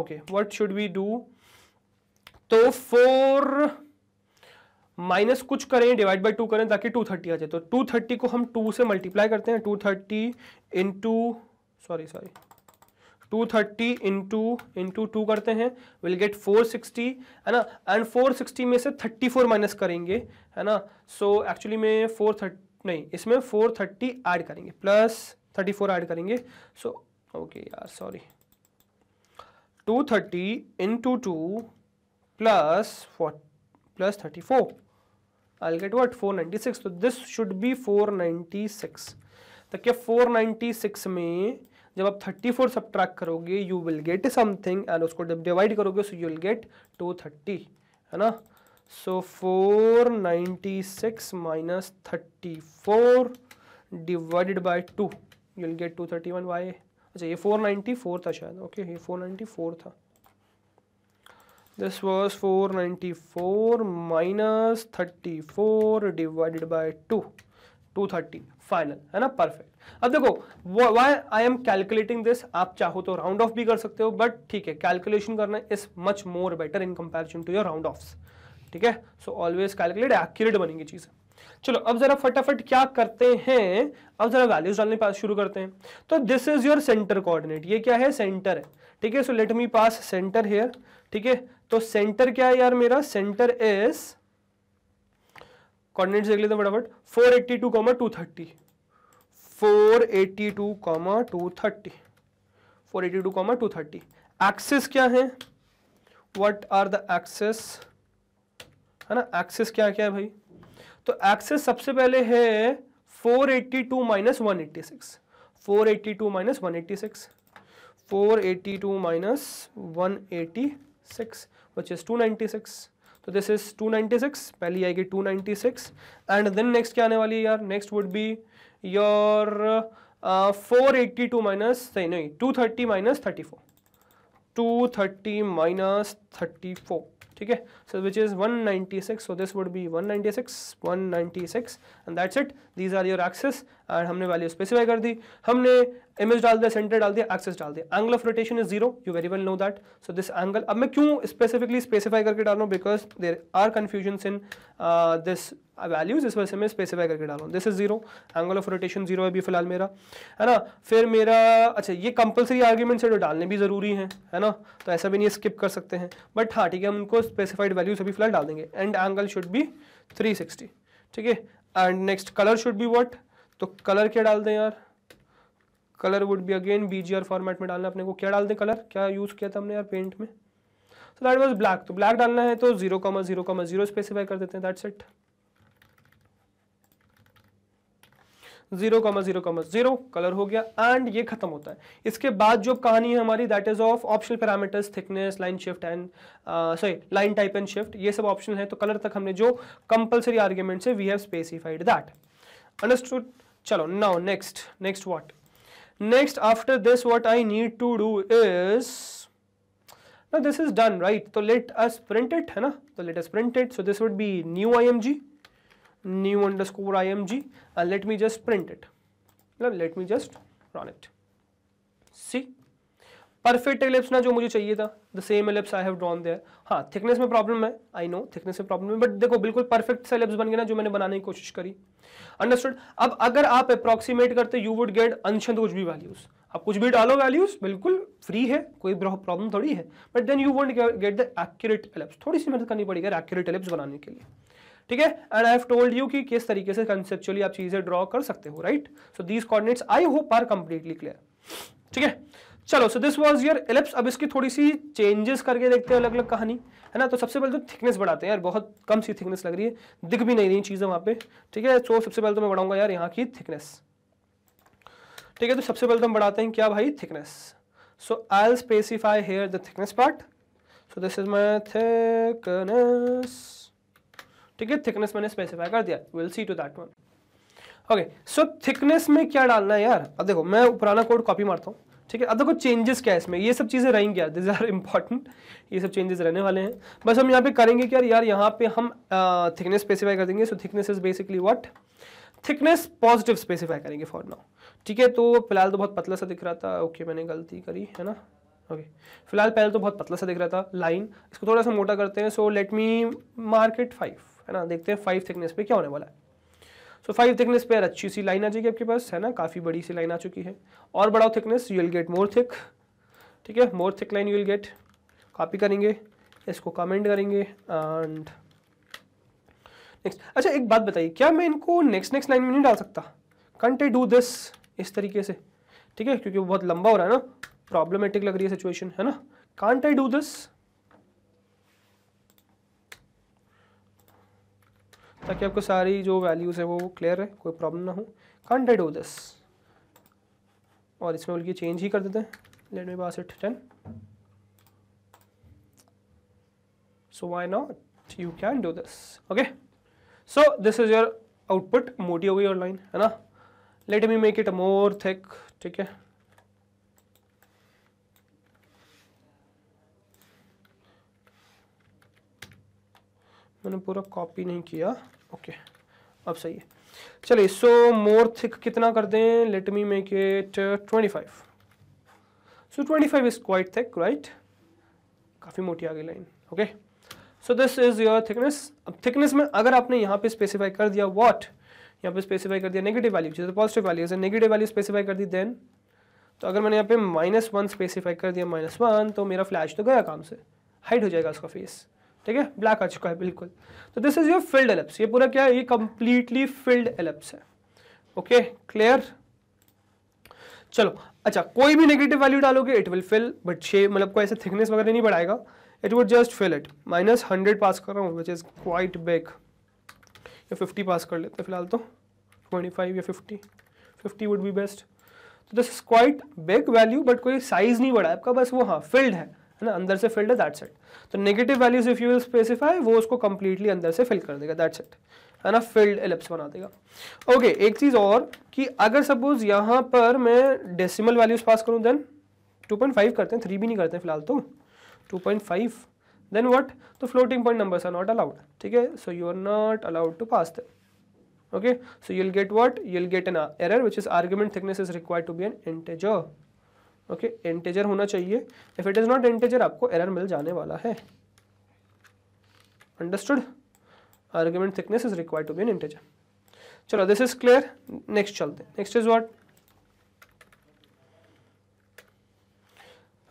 okay what should we do तो फोर माइनस कुछ करें डिवाइड बाई टू करें ताकि टू थर्टी आ जाए तो टू थर्टी को हम टू से मल्टीप्लाई करते हैं two thirty into sorry sorry two thirty into into two करते हैं विल गेट फोर सिक्सटी है ना एंड फोर सिक्सटी में से थर्टी फोर माइनस करेंगे है ना सो so, एक्चुअली में फोर थर्टी नहीं इसमें फोर थर्टी ऐड करेंगे प्लस थर्टी फोर ऐड करेंगे सो ओके यार sorry two thirty into two plus plus thirty four I get what four ninety six तो this should be four ninety six तो क्या फोर नाइन्टी सिक्स में जब आप 34 फोर सब ट्रैक करोगे you will get something and उसको डिवाइड करोगे सो यू विल गेट 230 है ना so 496 ninety six minus thirty four divided by two you will get two thirty one by अच्छा ये 494 था शायद ओके ये 494 था this was 494 minus thirty four divided by two two final है ना परफेक्ट अब देखो why I am calculating this आप चाहो तो राउंड ऑफ भी कर सकते हो बट ठीक है कैलकुलेशन करना is much more better in comparison to your round off ठीक है सो ऑलवेज कैलकुलेट एक्यूरेट बनेंगी चीज चलो अब जरा फटाफट क्या करते हैं अब जरा वैल्यूज डालने पास शुरू करते हैं तो this is your centre coordinate ये क्या है सेंटर है ठीक है so let me pass centre here ठीक है तो सेंटर क्या है यार मेरा सेंटर इज कोऑर्डिनेट्स देख लेते हैं फटाफट four eighty two comma two thirty four eighty two comma two thirty four eighty two comma two thirty axes क्या है वट आर द एक्सेस है ना एक्सेस क्या क्या है भाई तो एक्सेस सबसे पहले है four eighty two minus one eighty six four eighty two minus one eighty six four eighty two minus one eighty six which is two ninety six तो this is two ninety six पहली आएगी two ninety six and then next क्या आने वाली है यार next would be your four eighty two minus सही नहीं two thirty minus thirty four two thirty minus thirty four ठीक है so which is one ninety six so this would be one ninety six one ninety six and that's it these are your axes और हमने वैल्यू स्पेसिफाई कर दी हमने इमेज डाल दिया सेंटर डाल दिया एक्सेस डाल दिया angle of rotation is zero you very well know that so this angle अब मैं क्यों स्पेसिफिकली स्पेसिफाई करके डाल रहा हूँ because there are confusion in this values इस वजह से मैं स्पेसिफाई करके डाल रहा हूँ this is zero angle of rotation zero है अभी फिलहाल मेरा है ना फिर मेरा अच्छा ये कंपलसरी आर्ग्यूमेंट्स है जो डालने भी ज़रूरी है है ना तो ऐसा भी नहीं स्किप कर सकते हैं बट हाँ ठीक है हम उनको स्पेसिफाइड वैल्यूज अभी फिलहाल डाल देंगे and angle should be three sixty ठीक है and next colour should be what तो कलर क्या डाल दें यार colour would be again B G R format में डालना अपने को क्या डाल दें कलर क्या यूज़ किया था हमने यार पेंट में सो दैट वॉज ब्लैक तो ब्लैक डालना है तो zero comma zero comma zero specify कर देते हैं that's it zero comma zero comma zero colour हो गया एंड ये खत्म होता है इसके बाद जो कहानी है हमारी that is of optional parameters thickness line shift and sorry line type and shift ये सब ऑप्शन है तो कलर तक हमने जो कंपलसरी आर्ग्यूमेंट से we have specified that understood chalo now next next what next after this what I need to do is now this is done right so let us print it hai na? so let us print it so this would be new img new underscore img and uh, let me just print it now let me just run it see perfect ellipse ना जो मुझे चाहिए था the same ellipse I have drawn there हाँ थिकनेस में प्रॉब्लम है आई नो थिकनेस में प्रॉब्लम है बट देखो बिल्कुल परफेक्ट सा एलिप्स बन गया ना जो मैंने बनाने की कोशिश करी अंडरस्टूड अब अगर आप अप्रॉक्सीमेट करते यू वुड गेट अनशन कुछ भी वैल्यूज आप कुछ भी डालो वैल्यूज बिल्कुल फ्री है कोई प्रॉब्लम थोड़ी है but then you won't get the accurate ellipse थोड़ी सी मेहनत करनी पड़ेगी एक्यूरेट एलिप्स बनाने के लिए ठीक है and I have told you कि किस तरीके से कंसेप्चुअली आप चीजें ड्रॉ कर सकते हो right so these coordinates I hope are completely clear ठीक है चलो so this was your ellipse अब इसकी थोड़ी सी चेंजेस करके देखते हैं अलग अलग कहानी है ना तो सबसे पहले तो थिकनेस बढ़ाते हैं यार बहुत कम सी थिकनेस लग रही है दिख भी नहीं रही चीज़ें वहाँ पे ठीक है तो सबसे पहले तो मैं बढ़ाऊंगा यार यहाँ की थिकनेस ठीक है तो सबसे पहले तो हम बढ़ाते हैं क्या भाई thickness so I'll specify here the thickness part so this is my thickness ठीक है थिकनेस मैंने स्पेसिफाई कर दिया will see to that one okay so thickness में क्या डालना है यार अब देखो मैं पुराना कोड कॉपी मारता हूँ ठीक है अब देखो चेंजेस क्या है इसमें ये सब चीज़ें रहेंगी यार दिज आर इंपॉर्टेंट ये सब चेंजेस रहने वाले हैं बस हम यहाँ पे करेंगे कि यार यार यहाँ पे हम थिकनेस स्पेसिफाई कर देंगे so thickness is basically what thickness positive specify करेंगे फॉर नाउ ठीक है तो फिलहाल तो बहुत पतला सा दिख रहा था ओके मैंने गलती करी है ना ओके फिलहाल पहले तो बहुत पतला सा दिख रहा था लाइन इसको थोड़ा सा मोटा करते हैं so let me mark it five है ना देखते हैं फाइव थिकनेस पे क्या होने वाला है सो फाइव थिकनेस पेयर अच्छी सी लाइन आ जाएगी आपके पास है ना काफ़ी बड़ी सी लाइन आ चुकी है और बढ़ाओ thickness you will get more thick ठीक है more thick line you will get copy करेंगे इसको कमेंट करेंगे एंड नेक्स्ट अच्छा एक बात बताइए क्या मैं इनको नेक्स्ट नेक्स्ट लाइन में नहीं डाल सकता कंटे डू दिस इस तरीके से ठीक है क्योंकि वो बहुत लंबा हो रहा है ना प्रॉब्लमेटिक लग रही है सिचुएशन है ना कांट आई डू दिस ताकि आपको सारी जो वैल्यूज़ है वो क्लियर है कोई प्रॉब्लम ना हो कांट आई दिस और इसमें बल्कि चेंज ही कर देते हैं let me pass it ten so why not you can do this okay so this is your output मोटी हो गई और लाइन है ना let me make it more thick ठीक है मैंने पूरा कॉपी नहीं किया ओके अब सही है चलिए सो मोर थिक कितना कर दें let me make it twenty five so twenty five is quite thick right काफ़ी मोटी आ गई line okay so this is your thickness अब थिकनेस में अगर आपने यहाँ पे स्पेसिफाई कर दिया वॉट यहाँ पे स्पेसिफाई कर दिया नेगेटिव वैल्यू जो पॉजिटिव वैल्यू है नेगेटिव वैल्यू स्पेसिफाई कर दी देन तो अगर मैंने यहाँ पे माइनस वन स्पेसिफाई कर दिया माइनस वन तो मेरा फ्लैश तो गया काम से हाइट हो जाएगा उसका फेस ठीक है ब्लैक आ चुका है बिल्कुल तो this is your filled ellipse ये पूरा क्या है ये कंप्लीटली फिल्ड एलिप्स है ओके क्लियर चलो अच्छा कोई भी नेगेटिव वैल्यू डालोगे इट विल फिल बट छे मतलब कोई ऐसे थिकनेस वगैरह नहीं बढ़ाएगा it would just fill it minus hundred pass कर रहा हूँ विच इज़ क्वाइट बिग या फिफ्टी पास कर लेते फिलहाल तो ट्वेंटी फाइव या fifty fifty would be best तो this is quite big value but कोई साइज़ नहीं बढ़ा आपका बस वो हाँ फिल्ड है है ना अंदर से फिल्ड है दैट सेट तो negative values if you will specify वो उसको कंप्लीटली अंदर से फिल कर देगा दैट सेट है ना फिल्ड एलिप्स बना देगा ओके okay, एक चीज़ और कि अगर सपोज यहाँ पर मैं डेसिमल वैल्यूज पास करूँ देन 2.5 करते हैं थ्री भी नहीं करते हैं फिलहाल तो 2.5 देन व्हाट तो floating point numbers are not allowed ठीक है so you are not allowed to pass them okay so you'll get what you'll get an error which is argument thickness is required to be an integer okay okay, integer होना चाहिए if it is not integer आपको एरर मिल जाने वाला है understood argument thickness is required to be an integer चलो दिस इज क्लियर नेक्स्ट चलते next is what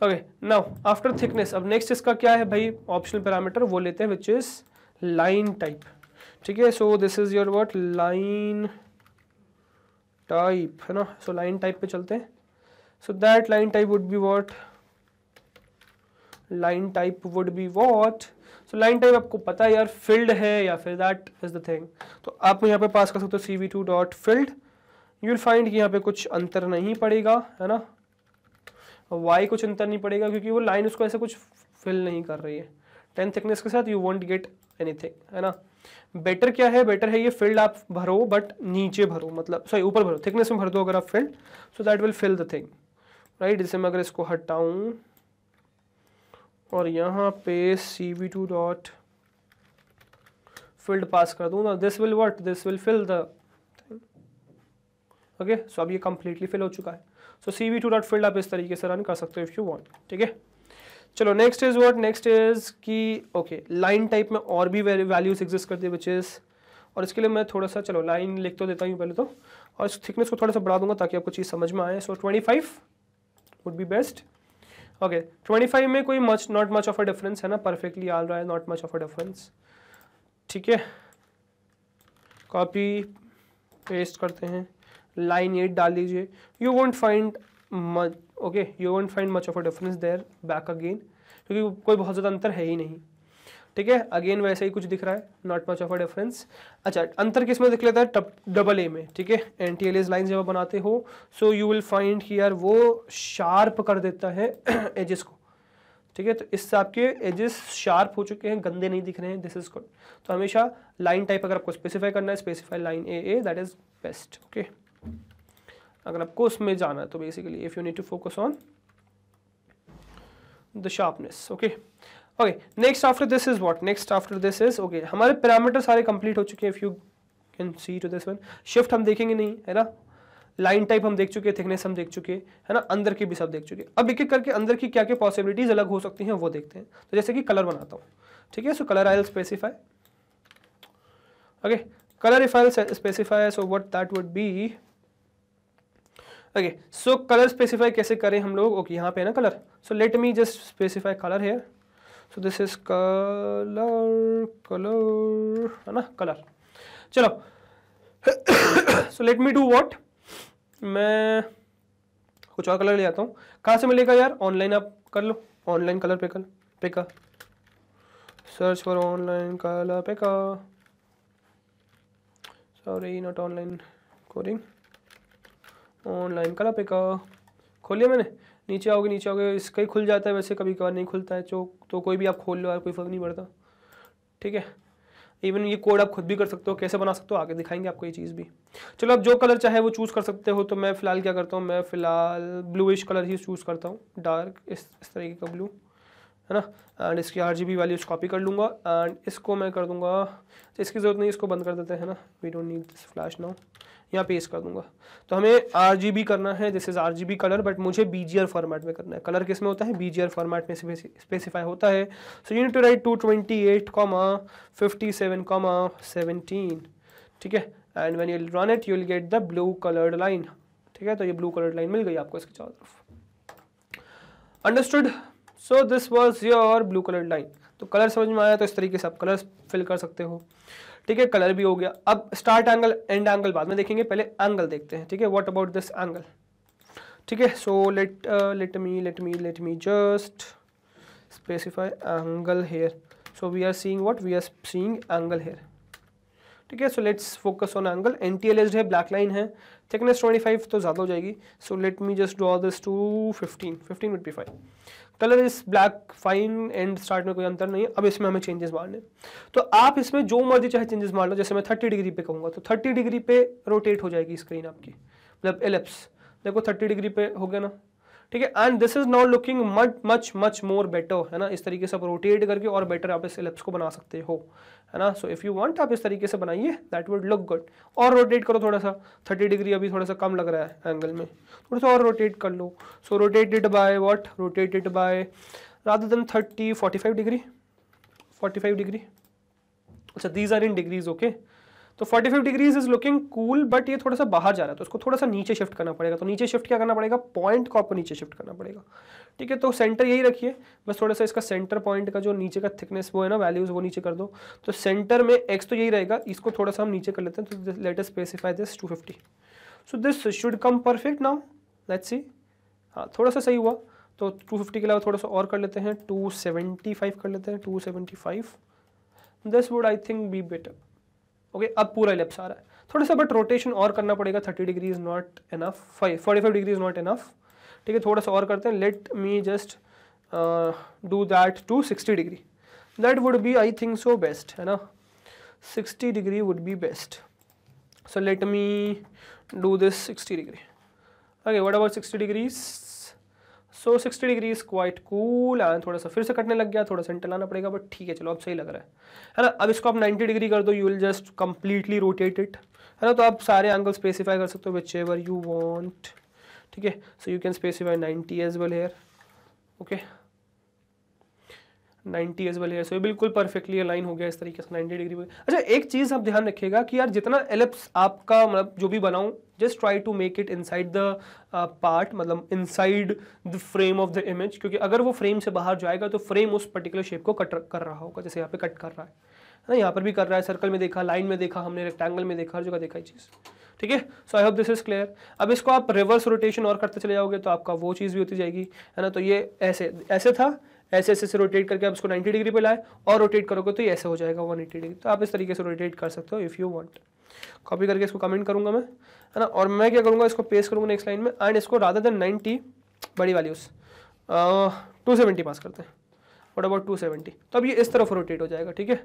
okay now after thickness अब नेक्स्ट इसका क्या है भाई ऑप्शनल पैरामीटर वो लेते हैं विच इज लाइन टाइप ठीक है so this is your what line type है ना सो लाइन टाइप पे चलते हैं so that line type would be what line type would be what so line type आपको पता है यार फील्ड है या फिर दैट इज द थिंग तो आप यहाँ पे पास कर सकते हो C V two dot filled you find कि यहाँ पे कुछ अंतर नहीं पड़ेगा है ना वाई कुछ अंतर नहीं पड़ेगा क्योंकि वो लाइन उसको ऐसे कुछ फिल नहीं कर रही है टेन थिकनेस के साथ यू वॉन्ट गेट एनीथिंग है ना बेटर क्या है बेटर है ये फील्ड आप भरो बट नीचे भरो मतलब सॉरी ऊपर भरो थिकनेस में भर दो अगर आप filled so that will fill the thing right जैसे मैं अगर इसको हटाऊं और यहाँ पे C V two dot filled पास कर दूँ ना this will what this will fill the okay so अब ये कम्प्लीटली फिल हो चुका है so C V two dot filled आप इस तरीके से रन कर सकते हो इफ़ यू वॉन्ट ठीक है चलो next is what next is कि ओके लाइन टाइप में और भी वैल्यूज एग्जिस्ट करती है बचेज और इसके लिए मैं थोड़ा सा चलो लाइन लिख तो देता हूँ पहले तो और इस थिकनेस को थोड़ा सा बढ़ा दूंगा ताकि आपको चीज़ समझ में आए so twenty five would be best okay twenty five में कोई much not much of a difference है ना परफेक्टली आल रहा है not much of a difference ठीक है कॉपी पेस्ट करते हैं लाइन एट डाल दीजिए you won't find much okay you won't find much of a difference there back again क्योंकि कोई बहुत ज़्यादा अंतर है ही नहीं ठीक है अगेन वैसे ही कुछ दिख रहा है not much of a difference अच्छा अंतर किस में दिख लेता है डबल ए में ठीक है एंटी एलिज लाइन जब बनाते हो सो यू विल फाइंड कि यार वो शार्प कर देता है एजेस (clears throat) को ठीक है तो इससे आपके एजेस शार्प हो चुके हैं गंदे नहीं दिख रहे हैं दिस इज गुड तो हमेशा लाइन टाइप अगर आपको स्पेसिफाई करना है specify line A A that is best okay अगर आपको उसमें जाना है तो basically if you need to focus on the sharpness okay okay next after this is what next after this is okay हमारे पैरामीटर सारे कंप्लीट हो चुके हैं if you can see to this one shift हम देखेंगे नहीं है ना लाइन टाइप हम देख चुके थिकनेस हम देख चुके है ना अंदर की भी सब देख चुके अब एक एक करके अंदर की क्या क्या पॉसिबिलिटीज अलग हो सकती हैं वो देखते हैं तो जैसे कि कलर बनाता हूँ ठीक है so colour I'll specify okay colour if I specify so what that would be okay so colour specify कैसे करें हम लोग ओके okay, यहाँ पे है ना colour so let me just specify colour here so this is colour colour है ना कलर चलो so let me do what मैं कुछ और कलर ले आता हूँ कहाँ से मिलेगा यार ऑनलाइन आप कर लो ऑनलाइन कलर पे कर पे का search for online colour picker sorry not online coding online colour picker खोलिए मैंने नीचे आओगे नीचे आओगे इसका ही खुल जाता है वैसे कभी कभार नहीं खुलता है जो तो, तो कोई भी आप खोल लो यार कोई फ़र्क नहीं पड़ता ठीक है इवन ये कोड आप खुद भी कर सकते हो कैसे बना सकते हो आगे दिखाएंगे आपको ये चीज़ भी चलो आप जो कलर चाहे वो चूज़ कर सकते हो तो मैं फ़िलहाल क्या करता हूँ मैं फ़िलहाल ब्लूइश कलर ही चूज़ करता हूँ डार्क इस इस तरीके का ब्लू है ना एंड इसकी आर जी वैल्यूज कॉपी कर लूँगा एंड इसको मैं कर दूँगा तो इसकी ज़रूरत नहीं इसको बंद कर देते हैं ना we don't need this flash now यहाँ पेस्ट कर दूंगा तो हमें आर करना है this is R G colour but मुझे बी जी फॉर्मेट में करना है कलर किस में होता है बी जी फॉर्मेट में स्पेसिफाई होता है so you to write two twenty eight comma fifty seven comma seventeen ठीक है and when you run it you will get the blue coloured line ठीक है तो ये ब्लू कलर्ड लाइन मिल गई आपको इसके चारों तरफ understood so this was your blue colour line तो कलर समझ में आया तो इस तरीके से आप कलर फिल कर सकते हो ठीक है कलर भी हो गया अब स्टार्ट एंगल एंड एंगल बाद में देखेंगे पहले एंगल देखते हैं ठीक है व्हाट अबाउट दिस एंगल ठीक है so let let me let me let me just specify angle here so we are seeing what we are seeing angle here ठीक है so let's focus on angle N T L as है ब्लैक लाइन है थिकनेस 25 तो ज़्यादा हो जाएगी so let me just draw this to fifteen fifteen B colour तो इस ब्लैक फाइन एंड स्टार्ट में कोई अंतर नहीं है अब इसमें हमें चेंजेस मारने तो आप इसमें जो मर्जी चाहे चेंजेस मार लो जैसे मैं थर्टी डिग्री पे कहूँगा तो थर्टी डिग्री पे रोटेट हो जाएगी स्क्रीन आपकी मतलब एलिप्स देखो थर्टी डिग्री पे हो गया ना ठीक है and this is not looking much much much more better है ना इस तरीके से आप रोटेट करके और बेटर आप इस एलिप्स को बना सकते हो है ना सो इफ़ यू वांट आप इस तरीके से बनाइए दैट वुड लुक गुड और रोटेट करो थोड़ा सा थर्टी डिग्री अभी थोड़ा सा कम लग रहा है एंगल में थोड़ा सा और रोटेट कर लो so rotated by what rotated by rather than thirty forty five degree forty five degree अच्छा these are in degrees okay okay? तो 45 degrees is looking cool but ये थोड़ा सा बाहर जा रहा है तो उसको थोड़ा सा नीचे शिफ्ट करना पड़ेगा तो नीचे शिफ्ट क्या करना पड़ेगा पॉइंट को आपको नीचे शिफ्ट करना पड़ेगा ठीक है तो सेंटर यही रखिए बस थोड़ा सा इसका सेंटर पॉइंट का जो नीचे का थिकनेस वो है ना वैल्यूज वो नीचे कर दो तो सेंटर में एक्स तो यही रहेगा इसको थोड़ा सा हम नीचे कर लेते हैं तो let's just specify this two fifty so this should come perfect now let see हाँ थोड़ा सा सही हुआ तो 250 के अलावा थोड़ा सा और कर लेते हैं 275 कर लेते हैं 275 this would I think be better okay अब पूरा इलेप्स आ रहा है थोड़ा सा बट रोटेशन और करना पड़ेगा thirty degree is not enough five forty five degree is not enough ठीक है थोड़ा सा और करते हैं let me just do that to sixty degree that would be I think so best है ना sixty degree would be best so let me do this sixty degree okay what about sixty degrees so sixty degree is quite cool and थोड़ा सा फिर से कटने लग गया थोड़ा सेंटर लाना पड़ेगा बट ठीक है चलो अब सही लग रहा है है ना अब इसको आप 90 डिग्री कर दो you will just completely rotate it है ना तो आप सारे एंगल स्पेसिफाई कर सकते हो विच एवर यू वॉन्ट ठीक है so you can specify 90 as well here okay 90 as वाले सो ये बिल्कुल परफेक्टली अलाइन हो गया इस तरीके से 90 डिग्री अच्छा एक चीज़ आप ध्यान रखिएगा कि यार जितना एलिप्स आपका मतलब जो भी बनाऊँ just try to make it inside the part मतलब inside the frame of the image क्योंकि अगर वो फ्रेम से बाहर जाएगा तो फ्रेम उस पर्टिकुलर शेप को कट कर रहा होगा जैसे यहाँ पे कट कर रहा है ना यहाँ पर भी कर रहा है सर्कल में देखा लाइन में देखा हमने रेक्टेंगल में देखा हर जगह देखा ये चीज़ ठीक है so I hope this is clear अब इसको आप रिवर्स रोटेशन और करते चले जाओगे तो आपका वो चीज़ भी होती जाएगी है ना तो ये ऐसे ऐसे था ऐसे ऐसे से रोटेट करके आप इसको 90 डिग्री पे लाए और रोटेट करोगे तो ये ऐसे हो जाएगा 180 डिग्री तो आप इस तरीके से रोटेट कर सकते हो इफ़ यू वांट कॉपी करके इसको कमेंट करूँगा मैं है ना और मैं क्या करूँगा इसको पेस्ट करूँगा नेक्स्ट लाइन में एंड इसको राधा देन नाइन्टी बड़ी वैल्यूज टू सेवेंटी पास करते हैं वट अबाउट टू सेवेंटी तो अब ये इस तरफ रोटेट हो जाएगा ठीक है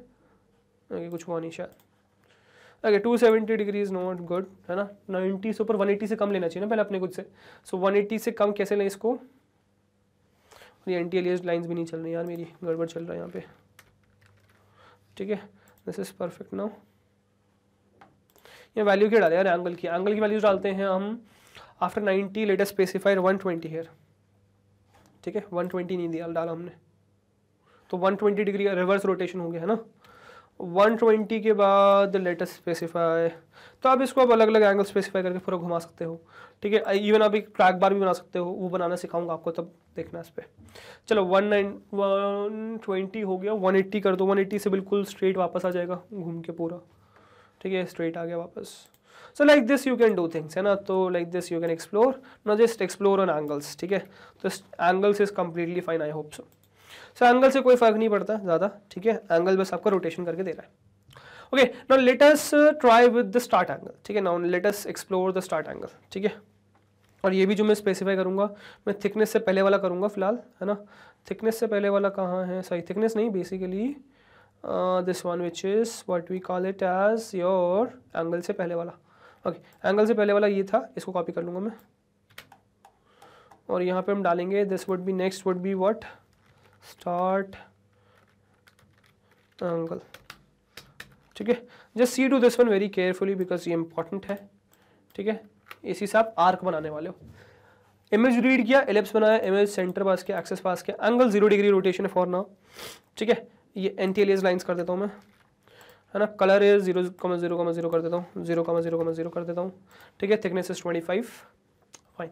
कुछ हुआ नहीं शायद okay two seventy degree is not good है ना नाइन्टी से ऊपर वन एटी से कम लेना चाहिए ना पहले अपने खुद से सो वन एटी से कम कैसे लें इसको ये एंटी एलियस लाइन्स भी नहीं चल रही यार मेरी गड़बड़ चल रहा है यहाँ पे ठीक है दिस इज़ परफेक्ट नाउ ये वैल्यू क्या डाले यार एंगल की एंगल की वैल्यूज डालते हैं हम after 90 let's just specified 120 twenty here ठीक है 120 नहीं दिया डाला हमने तो 120 डिग्री रिवर्स रोटेशन हो गया है ना 120 के बाद लेटेस्ट स्पेसिफाई तो आप इसको आप अलग अलग एंगल स्पेसिफाई करके पूरा घुमा सकते हो ठीक है इवन आप एक ट्रैक बार भी बना सकते हो वो बनाना सिखाऊंगा आपको तब देखना इस पर चलो वन नाइन वन ट्वेंटी हो गया वन एट्टी कर दो वन एट्टी से बिल्कुल स्ट्रेट वापस आ जाएगा घूम के पूरा ठीक है स्ट्रेट आ गया वापस so like this you can do things है ना तो like this you can explore not just explore on angles ठीक है तो angles is completely fine I hope so so so, angle से कोई फर्क नहीं पड़ता ज़्यादा ठीक है एंगल बस आपको रोटेशन करके दे रहा है okay now let's try with the start angle ठीक है now let's explore the start angle ठीक है और ये भी जो मैं स्पेसिफाई करूंगा मैं थिकनेस से पहले वाला करूंगा फिलहाल है ना थिकनेस से पहले वाला कहाँ है सॉरी थिकनेस नहीं basically this one which is what we call it as your angle से पहले वाला ओके okay, एंगल से पहले वाला ये था इसको कॉपी कर लूंगा मैं और यहाँ पे हम डालेंगे this would be next would be what start angle ठीक है just see do this one very carefully because ये इंपॉर्टेंट है ठीक है इसी से आप आर्क बनाने वाले हो इमेज रीड किया एलिप्स बनाया इमेज सेंटर पास किया एक्सेस पास किया angle zero degree rotation for now ठीक है ये एंटी एलियस लाइन्स कर देता हूँ मैं है ना colour is zero comma zero comma zero कर देता हूँ zero comma zero comma zero कर देता हूँ ठीक है thickness is twenty five fine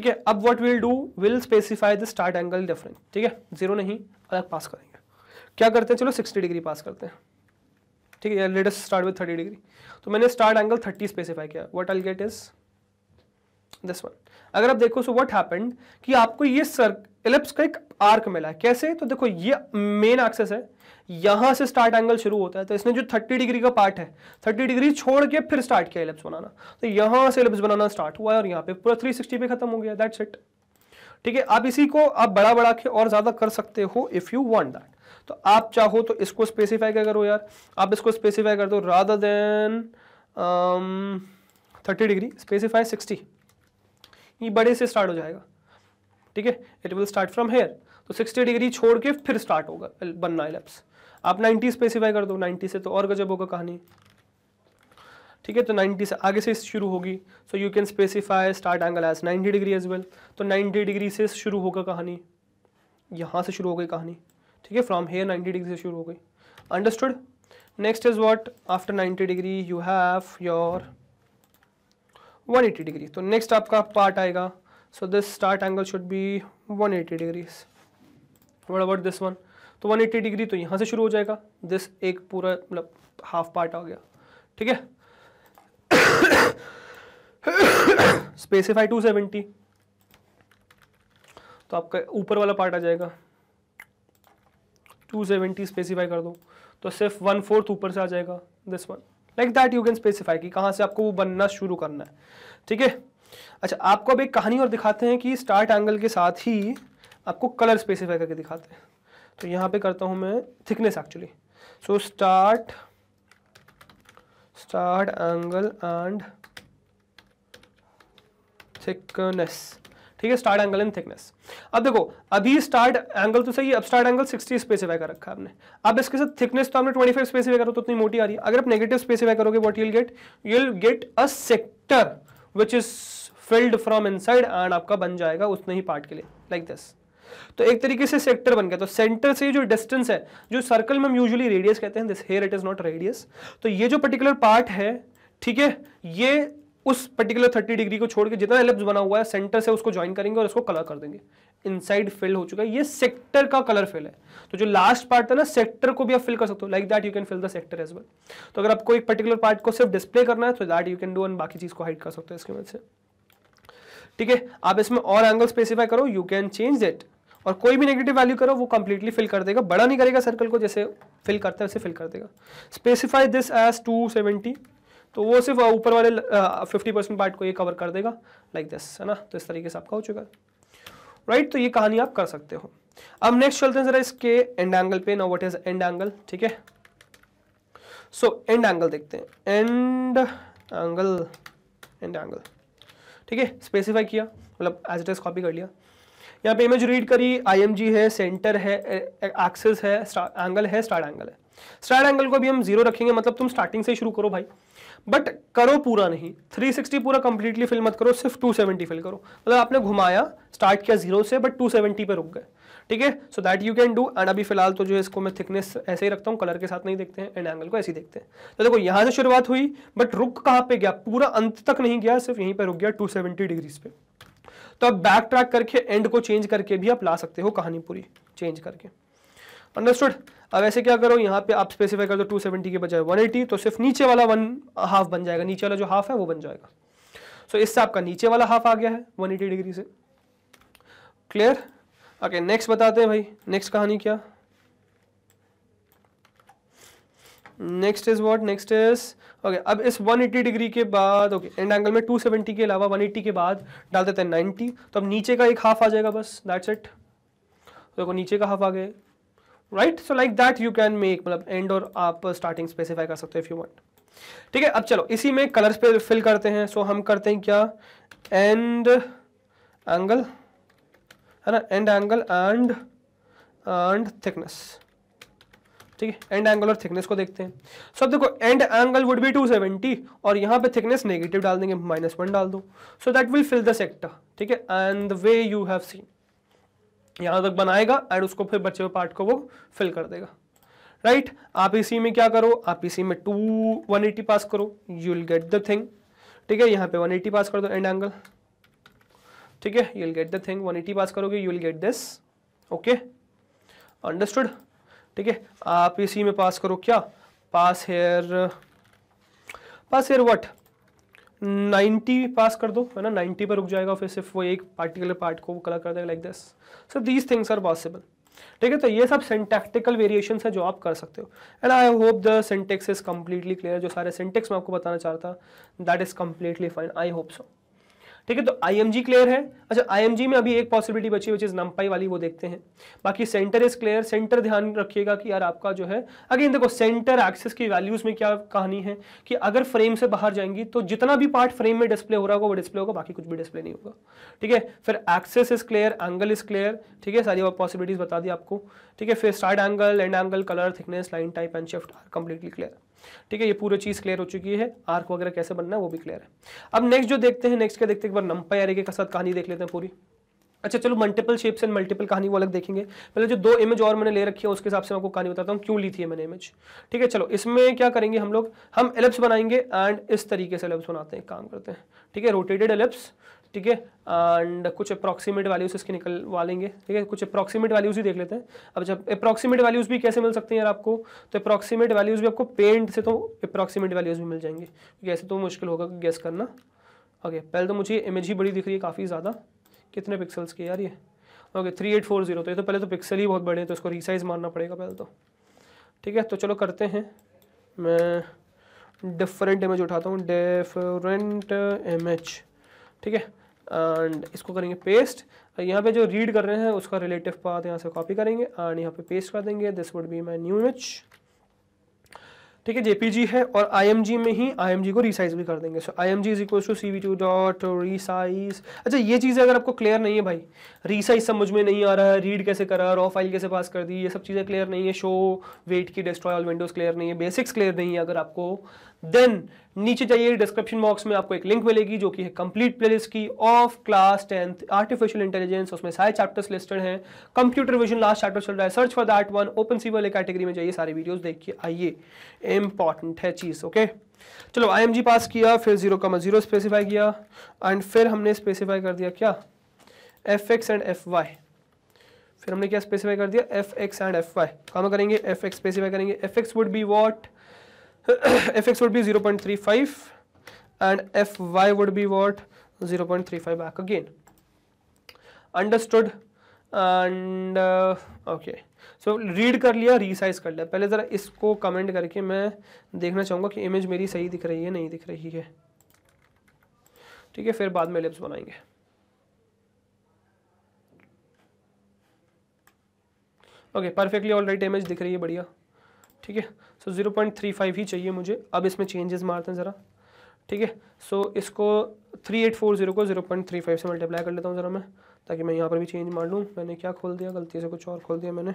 ठीक है अब what will do will specify the start angle difference ठीक है जीरो नहीं अलग पास करेंगे क्या करते हैं चलो सिक्सटी डिग्री पास करते हैं ठीक है let's just start with thirty degree तो मैंने स्टार्ट एंगल थर्टी स्पेसिफाई किया what I get is this one अगर आप देखो सो व्हाट हैपेंड कि आपको ये सर एलिप्स का एक आर्क मिला है कैसे तो देखो ये मेन एक्सेस है यहाँ से स्टार्ट एंगल शुरू होता है तो इसने जो 30 डिग्री का पार्ट है 30 डिग्री छोड़ के फिर स्टार्ट किया एलिप्स बनाना तो यहाँ से एलिप्स बनाना स्टार्ट हुआ है और यहाँ पे पूरा 360 पे खत्म हो गया दैट्स इट ठीक है आप इसी को आप बड़ा बड़ा के और ज़्यादा कर सकते हो इफ़ यू वांट दैट तो आप चाहो तो इसको स्पेसिफाई क्या करो यार आप इसको स्पेसिफाई कर दो rather than thirty degree specify sixty ये बड़े से स्टार्ट हो जाएगा ठीक है it will start from here तो 60 डिग्री छोड़ के फिर स्टार्ट होगा बनना एलिप्स आप 90 स्पेसिफाई कर दो 90 से तो और गजब होगा कहानी ठीक है तो 90 से आगे से शुरू होगी so you can specify start angle as 90 degree as well तो 90 डिग्री से शुरू होगा कहानी यहाँ से शुरू हो गई कहानी ठीक है फ्रॉम हेयर 90 डिग्री से शुरू हो गई understood next is what after 90 degree you have your one eighty degree तो नेक्स्ट आपका पार्ट आएगा so this start angle should be one eighty degree what about this one तो वन एटी डिग्री तो यहाँ से शुरू हो जाएगा दिस एक पूरा मतलब हाफ पार्ट आ गया ठीक है स्पेसिफाई टू सेवेंटी तो आपका ऊपर वाला पार्ट आ जाएगा 270 स्पेसिफाई कर दो तो सिर्फ वन फोर्थ ऊपर से आ जाएगा this one like that you can specify कि कहाँ से आपको वो बनना शुरू करना है ठीक है अच्छा आपको अब एक कहानी और दिखाते हैं कि स्टार्ट एंगल के साथ ही आपको कलर स्पेसिफाई करके दिखाते हैं तो यहाँ पे करता हूँ मैं thickness actually so start start angle and thickness ठीक है स्टार्ट एंगल एंड थिकनेस अब देखो अभी स्टार्ट एंगल तो सही है अब स्टार्ट एंगल 60 स्पेसिफाई कर रखा है आपने अब इसके साथ थिकनेस तो आपने 25 स्पेसिफाई करो तो इतनी मोटी आ रही है अगर आप नेगेटिव स्पेसिफाई करोगे what you will get you will get a sector which is filled from inside and आपका बन जाएगा उतने ही पार्ट के लिए लाइक like दिस तो एक तरीके से सेक्टर बन गया तो सेंटर से जो डिस्टेंस है जो सर्कल में हम यूजुअली रेडियस कहते हैं this here it is not radius तो ये जो पर्टिकुलर पार्ट है ठीक है ये उस पर्टिकुलर थर्टी डिग्री को छोड़ के जितना एलिप्स बना हुआ है सेंटर से उसको ज्वाइन करेंगे और इसको कलर कर देंगे इनसाइड फिल हो चुका है ये सेक्टर का कलर फिल है तो जो लास्ट पार्ट था ना सेक्टर को भी आप फिल कर सकते हो like that you can fill the sector as well तो अगर आपको एक पर्टिकुलर पार्ट को सिर्फ डिस्प्ले करना है तो that you can do and बाकी चीज को हाइड कर सकते हो इसके वजह से ठीक है आप इसमें और एंगल स्पेसिफाई करो यू कैन चेंज दैट और कोई भी नेगेटिव वैल्यू करो वो कंप्लीटली फिल कर देगा बड़ा नहीं करेगा सर्कल को जैसे फिल करता है वैसे फिल कर देगा specify this as two seventy तो वो सिर्फ ऊपर वाले फिफ्टी परसेंट पार्ट को ये कवर कर देगा लाइक like दिस है ना तो इस तरीके से आपका हो चुका है राइट right? तो ये कहानी आप कर सकते हो अब नेक्स्ट चलते हैं जरा इसके एंड एंगल पे no what is end angle ठीक है सो एंड एंगल देखते हैं एंड एंगल एंड एंगल ठीक है स्पेसिफाई किया मतलब एज इट इज कॉपी कर लिया यहाँ पे इमेज रीड करी आईएमजी है सेंटर है एक्सिस है एंगल है स्टार्ट एंगल है स्टार्ट एंगल को भी हम जीरो रखेंगे मतलब तुम स्टार्टिंग से शुरू करो भाई बट करो पूरा नहीं 360 पूरा कंप्लीटली फिल मत करो सिर्फ 270 फिल करो मतलब आपने घुमाया स्टार्ट किया जीरो से बट 270 पे रुक गए ठीक है so that you can do and अभी फिलहाल तो जो है इसको मैं थिकनेस ऐसे ही रखता हूँ कलर के साथ नहीं देखते हैं एंड एंगल को ऐसे ही देखते हैं तो देखो यहाँ से शुरुआत हुई बट रुक कहाँ पे गया पूरा अंत तक नहीं गया सिर्फ यहीं पर रुक गया टू डिग्रीज पे तो आप बैक ट्रैक करके एंड को चेंज करके भी आप ला सकते हो कहानी पूरी चेंज करके अंडरस्टूड अब ऐसे क्या करो यहाँ पे आप स्पेसिफाई कर दो टू सेवेंटी के बजाय वन एटी तो सिर्फ नीचे वाला वन हाफ बन जाएगा नीचे वाला जो हाफ है वो बन जाएगा सो so, इससे आपका नीचे वाला हाफ आ गया है वन एटी डिग्री से क्लियर ओके नेक्स्ट बताते हैं भाई नेक्स्ट कहानी क्या next is what next is okay अब इस 180 डिग्री के बाद ओके एंड एंगल में 270 के अलावा 180 के बाद डाल देते हैं 90 तो अब नीचे का एक हाफ आ जाएगा बस दैट्स इट देखो नीचे का हाफ आ गया right so like that you can make मतलब एंड और आप स्टार्टिंग स्पेसिफाई कर सकते हो इफ़ यू वांट ठीक है अब चलो इसी में कलर्स पे फिल करते हैं सो so, हम करते हैं क्या एंड एंगल है ना end angle and end thickness ठीक है एंड एंगल और थिकनेस को देखते हैं सो so, देखो एंड एंगल वुड बी 270 और यहाँ पे थिकनेस नेगेटिव डाल देंगे माइनस वन डाल दो so that will fill the sector ठीक है and the way you have seen यहां तक बनाएगा एंड उसको फिर बचे हुए पार्ट को वो फिल कर देगा राइट right? आप इसी में क्या करो आप इसी में टू वन एटी पास करो you will get the thing ठीक है यहां पे वन एटी पास कर दो एंड एंगल ठीक है you will get the thing one eighty pass करोगे you will get this okay understood ठीक है आप इसी में पास करो क्या pass here pass here what ninety pass कर दो है ना नाइन्टी पर रुक जाएगा फिर सिर्फ वो एक पार्टिकुलर पार्ट को कलर कर देगा like this so these things are possible ठीक है तो ये सब सिंटैक्टिकल वेरिएशन है जो आप कर सकते हो and I hope the syntax is completely clear जो सारे सिंटेक्स मैं आपको बताना चाहता that is completely fine I hope so ठीक है तो आईएमजी क्लियर है अच्छा आईएमजी में अभी एक पॉसिबिलिटी बची विच इज वाली वो देखते हैं बाकी सेंटर इज क्लियर सेंटर ध्यान रखिएगा कि यार आपका जो है अगेन देखो सेंटर एक्सेस की वैल्यूज में क्या कहानी है कि अगर फ्रेम से बाहर जाएंगी तो जितना भी पार्ट फ्रेम में डिस्प्ले हो रहा होगा वो डिस्प्ले होगा बाकी कुछ भी डिस्प्ले नहीं होगा ठीक है फिर axes is clear angle is clear ठीक है सारी पॉसिबिलिटीज बता दी आपको ठीक है फिर start angle end angle colour thickness line type and shift are completely clear ठीक है ये पूरी चीज़ क्लियर हो चुकी है आर्क वगैरह कैसे बनना है वो भी क्लियर है अब नेक्स्ट जो देखते हैं नेक्स्ट क्या देखते हैं एक बार नंपा एरे के साथ कहानी देख लेते हैं पूरी अच्छा चलो मल्टीपल शेप्स एंड मल्टीपल कहानी वो अलग देखेंगे पहले जो दो इमेज और मैंने ले रखी है उसके हिसाब से मैं आपको कहानी बताता हूँ क्यों ली थी मैंने इमेज ठीक है चलो इसमें क्या करेंगे हम लोग हम एलिप्स बनाएंगे एंड इस तरीके से एलिप्स बनाते हैं काम करते हैं ठीक है रोटेटेड एलिप्स ठीक है एंड कुछ अप्रॉक्सीमेट वैल्यूज इसके निकलवा लेंगे ठीक है कुछ अप्रॉक्सीमेट वैल्यूज ही देख लेते हैं अब जब अप्रॉक्सीमेट वैल्यूज भी कैसे मिल सकते हैं यार आपको तो अप्रॉक्सीमेट वैल्यूज भी आपको पेंट से तो अप्रॉक्सीमेट वैल्यूज भी मिल जाएंगे क्योंकि ऐसे तो मुश्किल होगा गैस करना ओके पहले तो मुझे इमेज ही बड़ी दिख रही है काफ़ी ज़्यादा कितने पिक्सल्स की यार ये okay three eight four zero तो ये तो पहले तो पिक्सल ही बहुत बड़े हैं तो इसको रिसाइज मारना पड़ेगा पहले तो ठीक है तो चलो करते हैं मैं डिफरेंट इमेज उठाता हूँ डिफरेंट इमेज ठीक है एंड इसको करेंगे पेस्ट uh, यहाँ पे जो रीड कर रहे हैं उसका रिलेटिव पाथ यहाँ से कॉपी करेंगे एंड यहाँ पे पेस्ट कर देंगे this would be my new image ठीक है जेपीजी है और आईएमजी में ही आईएमजी को रिसाइज भी कर देंगे so IMG is equal to C V two dot resize अच्छा ये चीज़ें अगर आपको क्लियर नहीं है भाई रीसाइज समझ में नहीं आ रहा है रीड कैसे करा रॉ फाइल कैसे पास कर दी ये सब चीज़ें क्लियर नहीं है show wait key destroy all windows clear नहीं है बेसिक्स क्लियर नहीं है अगर आपको देन नीचे जाइए डिस्क्रिप्शन बॉक्स में आपको एक लिंक मिलेगी जो कि है कंप्लीट प्लेलिस्ट की of class tenth artificial intelligence उसमें सारे चैप्टर्स लिस्टेड हैं कंप्यूटर विजन लास्ट चैप्टर चल रहा है search for that one open C वाले कैटेगरी में जाइए सारे वीडियोस देख के आइए इंपॉर्टेंट है चीज़ ओके चलो आई पास किया फिर जीरो कमा जीरो स्पेसिफाई किया एंड फिर हमने स्पेसिफाई कर दिया क्या एफ एंड एफ फिर हमने क्या स्पेसिफाई कर दिया F X and F Y काम करेंगे एफ एक्स स्पेसिफाई करेंगे F X would be what (coughs) fx would be 0.35 and fy would be what 0.35 back again understood and okay so read कर लिया रीसाइज कर लिया पहले ज़रा इसको कमेंट करके मैं देखना चाहूँगा कि इमेज मेरी सही दिख रही है नहीं दिख रही है ठीक है फिर बाद में लिप्स बनाएंगे okay perfectly all right image दिख रही है बढ़िया ठीक है so zero point three five ही चाहिए मुझे अब इसमें चेंजेस मारते हैं ज़रा ठीक है सो इसको थ्री एट फोर जीरो को जीरो पॉइंट थ्री फाइव से मल्टीप्लाई कर लेता हूँ ज़रा मैं ताकि मैं यहाँ पर भी चेंज मार लूँ मैंने क्या खोल दिया गलती से कुछ और खोल दिया मैंने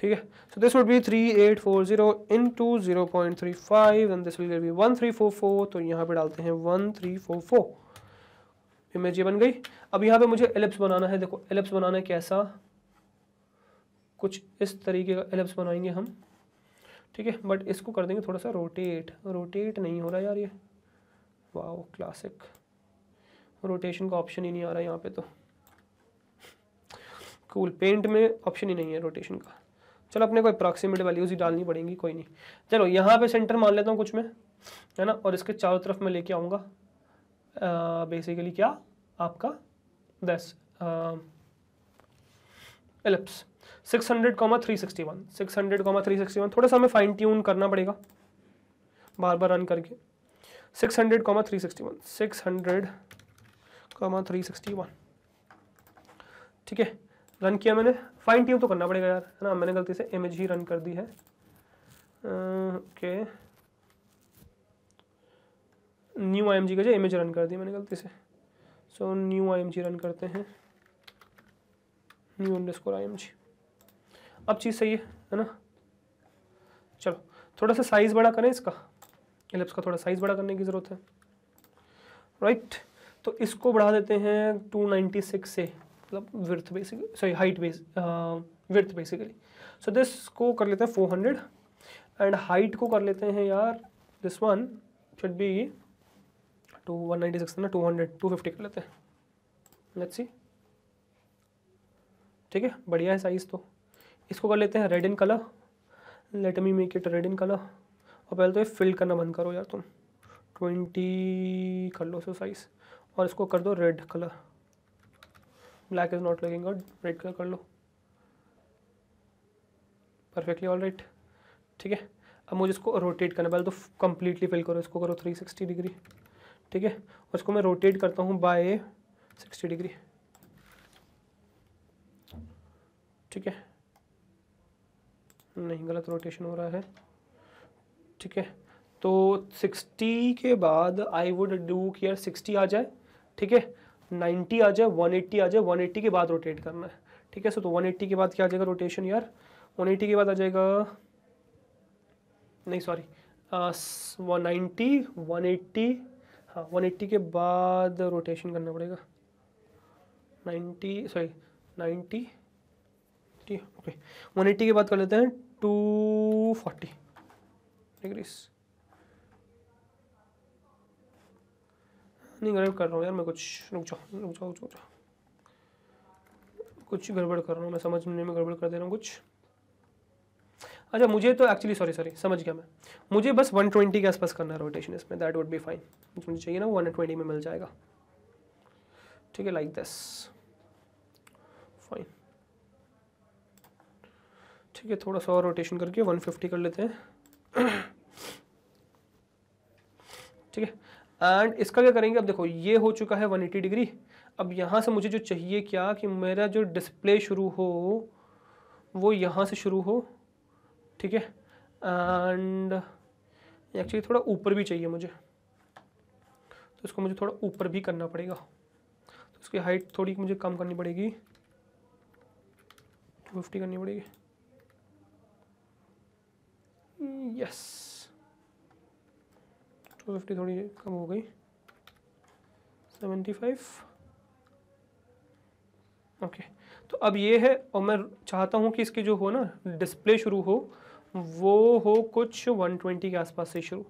ठीक है so this would be three eight four zero into zero point three five and this will be one three four four तो यहाँ पे डालते हैं one three four four image ये बन गई अब यहाँ पे मुझे एलिप्स बनाना है देखो एलिप्स बनाना है कैसा कुछ इस तरीके का एलिप्स बनाएंगे हम ठीक है बट इसको कर देंगे थोड़ा सा रोटेट रोटेट नहीं हो रहा यार ये वाह क्लासिक रोटेशन का ऑप्शन ही नहीं आ रहा यहाँ पे तो कूल पेंट में ऑप्शन ही नहीं है रोटेशन का चलो अपने को अप्रॉक्सीमेट वैल्यूज ही डालनी पड़ेंगी कोई नहीं चलो यहाँ पे सेंटर मान लेता हूँ कुछ मैं है ना और इसके चारों तरफ मैं लेके आऊँगा बेसिकली क्या आपका दस ellipse six hundred comma three sixty one six hundred comma three sixty one थोड़ा सा हमें फाइन ट्यून करना पड़ेगा बार बार रन करके six hundred comma three sixty one six hundred comma three sixty one ठीक है रन किया मैंने फाइन ट्यून तो करना पड़ेगा यार है ना मैंने गलती से इमेज ही रन कर दी है okay new I M G का जो इमेज रन कर दी मैंने गलती से so new I M G run करते हैं new underscore I M G अब चीज़ सही है है ना चलो थोड़ा सा साइज़ बड़ा करें इसका एलिप्स का थोड़ा साइज़ बड़ा करने की ज़रूरत है राइट तो इसको बढ़ा देते हैं 296 से मतलब विर्थ बेसिकली सॉरी हाइट बेस विर्थ बेसिकली सो दिस को कर लेते हैं 400 एंड हाइट को कर लेते हैं यार this one should be two one ninety six ना टू हंड्रेड टू फिफ्टी कर लेते हैं लेट्स सी ठीक है बढ़िया है साइज़ तो इसको कर लेते हैं red in colour let me make it red in colour और पहले तो ये फिल करना बंद करो यार तुम ट्वेंटी कर लो सो साइज़ और इसको कर दो red colour black is not लगेंगे रेड कलर कर लो परफेक्टली ऑल राइट ठीक है अब मुझे इसको रोटेट करना पहले तो कम्प्लीटली फिल करो इसको करो थ्री सिक्सटी डिग्री ठीक है और इसको मैं रोटेट करता हूँ बाय सिक्सटी डिग्री ठीक है नहीं गलत रोटेशन हो रहा है ठीक है तो 60 के बाद आई वुड डू कि यार 60 आ जाए ठीक है 90 आ जाए 180 आ जाए 180 के बाद रोटेट करना है ठीक है सो तो 180 के बाद क्या आ जाएगा रोटेशन यार 180 के बाद आ जाएगा नहीं sorry one ninety one eighty हाँ वन एट्टी के बाद रोटेशन करना पड़ेगा नाइन्टी सॉरी नाइन्टी ठीक है ओके वन एट्टी के बाद कर लेते हैं 240 degrees नहीं गड़बड़ कर रहा हूँ यार मैं कुछ रुक जाओ रुक जाओ रुक जाओ कुछ गड़बड़ कर रहा हूँ मैं समझने में गड़बड़ कर दे रहा हूँ कुछ अच्छा मुझे तो एक्चुअली सॉरी सॉरी समझ गया मैं मुझे बस 120 के आसपास करना है रोटेशन इसमें दैट वुड बी फाइन मुझे चाहिए ना 120 में मिल जाएगा ठीक है लाइक दिस ठीक है थोड़ा सा और रोटेशन करके वन फिफ्टी कर लेते हैं ठीक है एंड इसका क्या करेंगे अब देखो ये हो चुका है वन डिग्री अब यहाँ से मुझे जो चाहिए क्या कि मेरा जो डिस्प्ले शुरू हो वो यहाँ से शुरू हो ठीक है एंड एक्चुअली थोड़ा ऊपर भी चाहिए मुझे तो इसको मुझे थोड़ा ऊपर भी करना पड़ेगा तो इसकी हाइट थोड़ी मुझे कम करनी पड़ेगी फिफ्टी करनी पड़ेगी यस टू फिफ्टी थोड़ी कम हो गई सेवेंटी फाइव ओके तो अब ये है और मैं चाहता हूँ कि इसकी जो हो ना डिस्प्ले शुरू हो वो हो कुछ 120 के आसपास से शुरू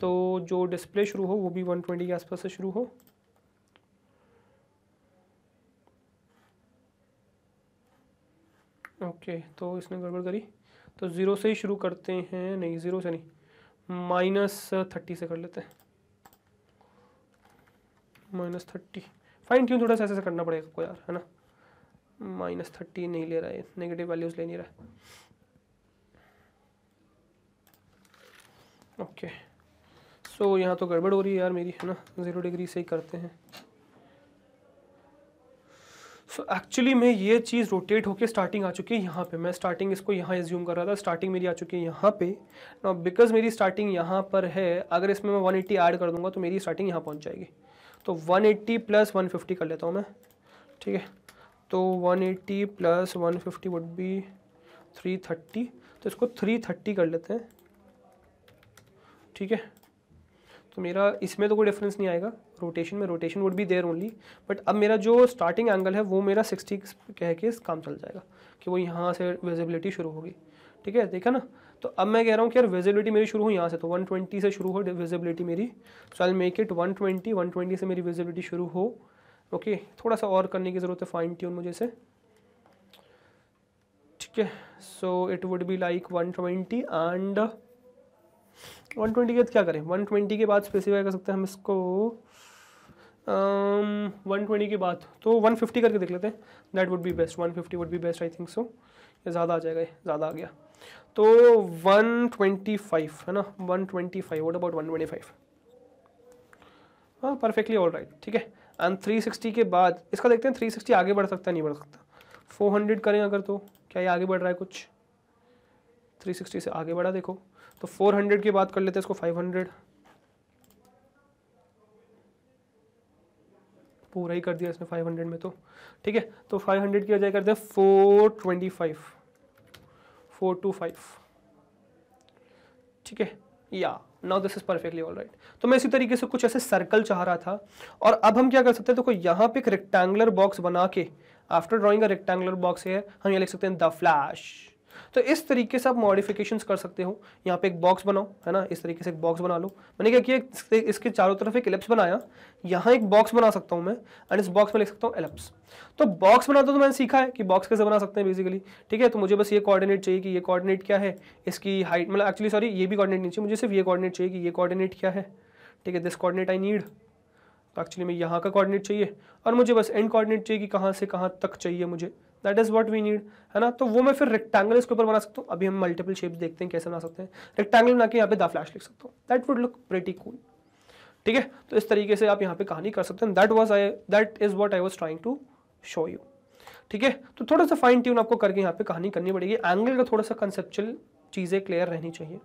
तो जो डिस्प्ले शुरू हो वो भी 120 के आसपास से शुरू हो ओके तो इसने गड़बड़ करी तो ज़ीरो से ही शुरू करते हैं नहीं ज़ीरो से नहीं माइनस थर्टी से कर लेते हैं माइनस थर्टी फाइन क्यों थोड़ा सा ऐसे करना पड़ेगा आपको यार है ना माइनस थर्टी नहीं ले रहा है नेगेटिव वैल्यूज ले नहीं रहा ओके सो यहाँ तो गड़बड़ हो रही है यार मेरी है ना ज़ीरो डिग्री से ही करते हैं सो एक्चुअली में ये चीज़ रोटेट होकर स्टार्टिंग आ चुकी है यहाँ पे मैं स्टार्टिंग इसको यहाँ एज्यूम कर रहा था स्टार्टिंग मेरी आ चुकी है यहाँ पे ना बिकॉज मेरी स्टार्टिंग यहाँ पर है अगर इसमें मैं 180 ऐड कर दूंगा तो मेरी स्टार्टिंग यहाँ पहुँच जाएगी तो 180 प्लस वन कर लेता हूँ मैं ठीक है तो 180 eighty plus one would be three तो इसको 330 कर लेते हैं ठीक है तो मेरा इसमें तो कोई डिफरेंस नहीं आएगा रोटेशन में rotation would be there only but अब मेरा जो स्टार्टिंग एंगल है वो मेरा सिक्सटी कह के काम चल जाएगा कि वो यहाँ से विजिबिलिटी शुरू होगी ठीक है देखा ना तो अब मैं कह रहा हूँ कि यार विजिबिलिटी मेरी शुरू हो यहाँ से तो 120 से शुरू हो विजिबिलिटी मेरी सो आई मेक इट 120 120 से मेरी विजिबिलिटी शुरू हो ओके okay, थोड़ा सा और करने की ज़रूरत है फाइन ट्यून मुझे से ठीक है so it would be like 120 and one twenty के बाद क्या करें वन ट्वेंटी के बाद स्पेसिफाई कर सकते हैं हम इसको वन um, ट्वेंटी के बाद तो वन फिफ्टी करके देख लेते हैं that would be best one fifty would be best I think so ये ज़्यादा आ जाएगा ज़्यादा आ गया तो वन ट्वेंटी फाइव है ना one twenty five what about one twenty five हाँ परफेक्टली ऑल राइट ठीक है एंड थ्री सिक्सटी के बाद इसका देखते हैं थ्री सिक्सटी आगे बढ़ सकता है नहीं बढ़ सकता फोर हंड्रेड करें अगर तो क्या ये आगे बढ़ रहा है कुछ थ्री सिक्सटी से आगे बढ़ा देखो तो फोर हंड्रेड की बात कर लेते हैं इसको फाइव हंड्रेड पूरा ही कर दिया इसने फाइव हंड्रेड में तो ठीक है तो फाइव हंड्रेड की बजाय करते हैं four twenty five four two five ठीक है या now this is perfectly all right तो मैं इसी तरीके से कुछ ऐसे सर्कल चाह रहा था और अब हम क्या कर सकते हैं देखो तो यहाँ पे एक रेक्टेंगुलर बॉक्स बना के आफ्टर ड्राइंग का रेक्टेंगुलर बॉक्स है हम ये लिख सकते हैं द फ्लैश तो इस तरीके से आप मॉडिफिकेशन कर सकते हो यहाँ पे एक बॉक्स बनाओ है ना इस तरीके से एक बॉक्स बना लो मैंने क्या किया इसके चारों तरफ एक एलप्स बनाया यहाँ एक बॉक्स बना सकता हूँ मैं एंड इस बॉक्स में लिख सकता हूँ एलप्स तो बॉक्स बनाता तो, तो मैंने सीखा है कि बॉक्स कैसे बना सकते हैं बेसिकली ठीक है तो मुझे बस ये कॉर्डिनेट चाहिए कि ये कॉर्डिनेट क्या है इसकी हाइट मतलब एक्चुअली सॉरी ये भी कॉर्डिनेट नहीं चाहिए मुझे सिर्फ ये कॉर्डिनेट चाहिए कि ये कॉर्डिनेट क्या है ठीक है दिस कॉर्डिनेट आई नीड तो एक्चुअली मैं यहाँ का कॉर्डिनेट चाहिए और मुझे बस एंड कॉर्डिनेट चाहिए कि कहाँ से कहाँ तक चाहिए मुझे that is what we need है ना तो वो मैं फिर रेक्टेंगल इसके ऊपर बना सकता हूँ अभी हम मल्टीपल शेप्स देखते हैं कैसे बना सकते हैं रेक्टेंगल बना के यहाँ पे द फ्लैश लिख सकता हूँ that would look pretty cool ठीक है तो इस तरीके से आप यहाँ पे कहानी कर सकते हैं that was I that is what I was trying to show you ठीक है तो थोड़ा सा फाइन ट्यून आपको करके यहाँ पे कहानी करनी पड़ेगी एंगल का थोड़ा सा कंसेप्चुअल चीज़ें क्लियर रहनी चाहिए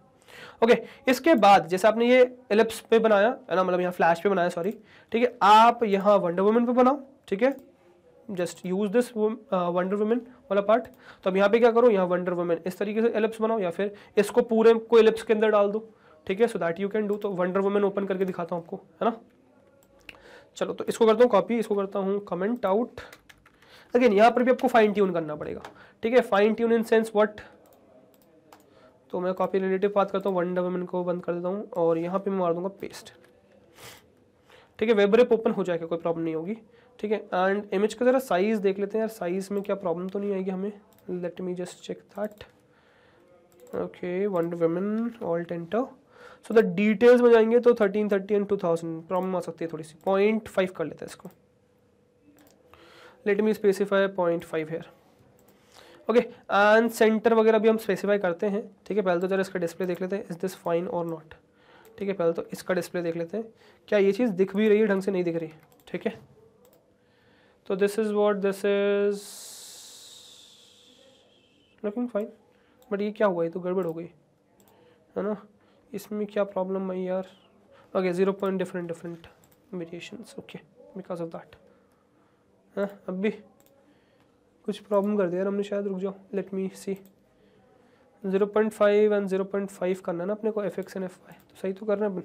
ओके okay, इसके बाद जैसे आपने ये एलिप्स पे बनाया है ना मतलब यहाँ फ्लैश पे बनाया सॉरी ठीक है आप यहाँ वंडर वुमेन पे बनाओ ठीक है just use this Wonder Woman वाला पार्ट तो अब यहाँ पे क्या करो यहाँ वंडर वुमेन इस तरीके से एलिप्स बनाओ या फिर इसको पूरे को एलिप्स के अंदर डाल दो ठीक है so that you can do तो वंडर वुमेन ओपन करके दिखाता हूँ आपको है ना चलो तो इसको करता हूँ कॉपी इसको करता हूँ कमेंट आउट अगेन यहाँ पर भी आपको फाइन ट्यून करना पड़ेगा ठीक है fine tune in sense what तो मैं कॉपी रिलेटिव बात करता हूँ वंडर वुमेन को बंद कर देता हूँ और यहाँ पर मैं मार दूंगा पेस्ट ठीक है वेब रेप ओपन हो जाएगा कोई प्रॉब्लम नहीं होगी ठीक है एंड इमेज का ज़रा साइज़ देख लेते हैं यार साइज़ में क्या प्रॉब्लम तो नहीं आएगी हमें let me just check that okay वन वेमेन ऑल टेंटो सो द डिटेल्स में जाएंगे तो thirteen thirty and two thousand problem आ सकती है थोड़ी सी पॉइंट फाइव कर लेते हैं इसको let me specify point five here okay and centre वगैरह भी हम स्पेसिफाई करते हैं ठीक है पहले तो जरा इसका डिस्प्ले देख लेते हैं इज़ दिस फाइन और नॉट ठीक है पहले तो इसका डिस्प्ले देख लेते हैं क्या ये चीज़ दिख भी रही है ढंग से नहीं दिख रही ठीक है तो this is what this is looking fine but ये क्या हुआ ये तो गड़बड़ हो गई है ना इसमें क्या प्रॉब्लम आई यार okay zero point different different variation okay because of that है अब भी कुछ प्रॉब्लम कर दिया यार हमने शायद रुक जाओ let me see zero point five and zero point five करना ना अपने को F X and F Y तो सही तो करना अपन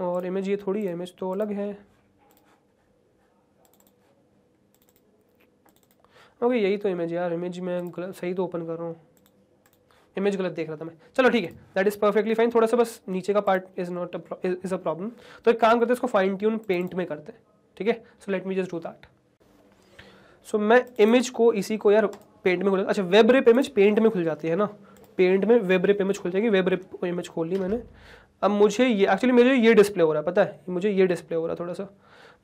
और इमेज ये थोड़ी है इमेज तो अलग है ओके यही तो इमेज यार इमेज मैं सही तो ओपन कर रहा हूँ इमेज गलत देख रहा था मैं चलो ठीक है दैट इज परफेक्टली फाइन थोड़ा सा बस नीचे का part is not is a problem तो एक काम करते हैं इसको फाइन ट्यून पेंट में करते हैं ठीक है so let me just do that so मैं इमेज को इसी को यार पेंट में खुल अच्छा वेब रेप इमेज पेंट में खुल जाती है ना पेंट में वेब रेप इमेज खुल जाएगी वेब रेप इमेज खोल ली मैंने अब मुझे ये एक्चुअली मेरे ये डिस्प्ले हो रहा है पता है मुझे ये डिस्प्ले हो रहा है थोड़ा सा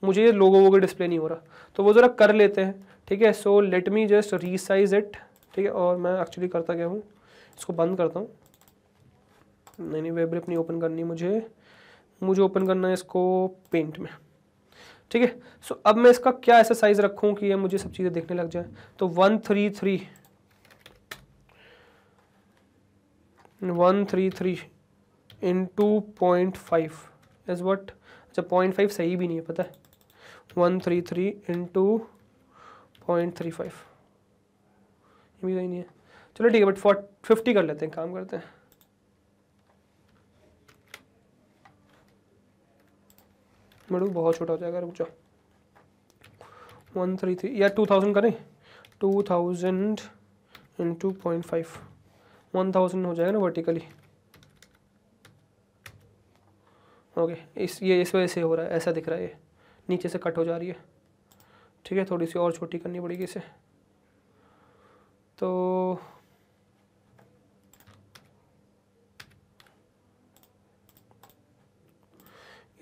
मुझे ये लोगों वोगो डिस्प्ले नहीं हो रहा तो वो ज़रा कर लेते हैं ठीक है so let me just resize it ठीक है और मैं एक्चुअली करता क्या हूँ इसको बंद करता हूँ नहीं नहीं वेब नहीं ओपन करनी मुझे मुझे ओपन करना है इसको पेंट में ठीक है सो अब मैं इसका क्या ऐसा साइज़ रखूँ कि ये मुझे सब चीज़ें देखने लग जाए तो one three three one three three into point five is what अच्छा पॉइंट फाइव सही भी नहीं है पता है one three three into point three five ये भी सही नहीं है चलो ठीक है बट फोर्ट फिफ्टी कर लेते हैं काम करते हैं मेडू बहुत छोटा हो जाएगा रुक वन थ्री थ्री या टू थाउजेंड करें two thousand into point five one thousand हो जाएगा ना वर्टिकली ओके इस ये इस वजह से हो रहा है ऐसा दिख रहा है ये नीचे से कट हो जा रही है ठीक है थोड़ी सी और छोटी करनी पड़ेगी इसे तो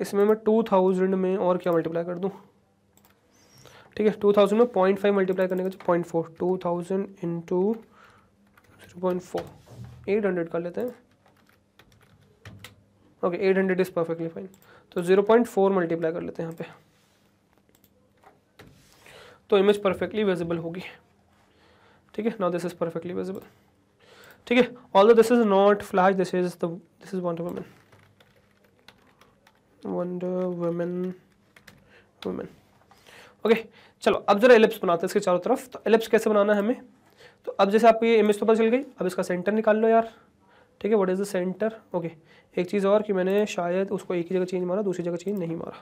इसमें मैं टू थाउजेंड में और क्या मल्टीप्लाई कर दूँ ठीक है टू थाउजेंड में पॉइंट फाइव मल्टीप्लाई करने का point four two thousand into zero point four eight hundred कर लेते हैं okay eight hundred is perfectly fine तो जीरो पॉइंट फोर मल्टीप्लाई कर लेते हैं यहाँ पे तो इमेज परफेक्टली विजिबल होगी ठीक है now this is perfectly visible ठीक है all this is not flash this is this is Wonder Woman Woman Woman okay चलो अब जरा एलिप्स बनाते हैं इसके चारों तरफ तो एलिप्स कैसे बनाना है हमें तो अब जैसे आपको ये इमेज तो पता चल गई अब इसका सेंटर निकाल लो यार ठीक है what is the centre okay एक चीज़ और कि मैंने शायद उसको एक ही जगह चेंज मारा दूसरी जगह चेंज नहीं मारा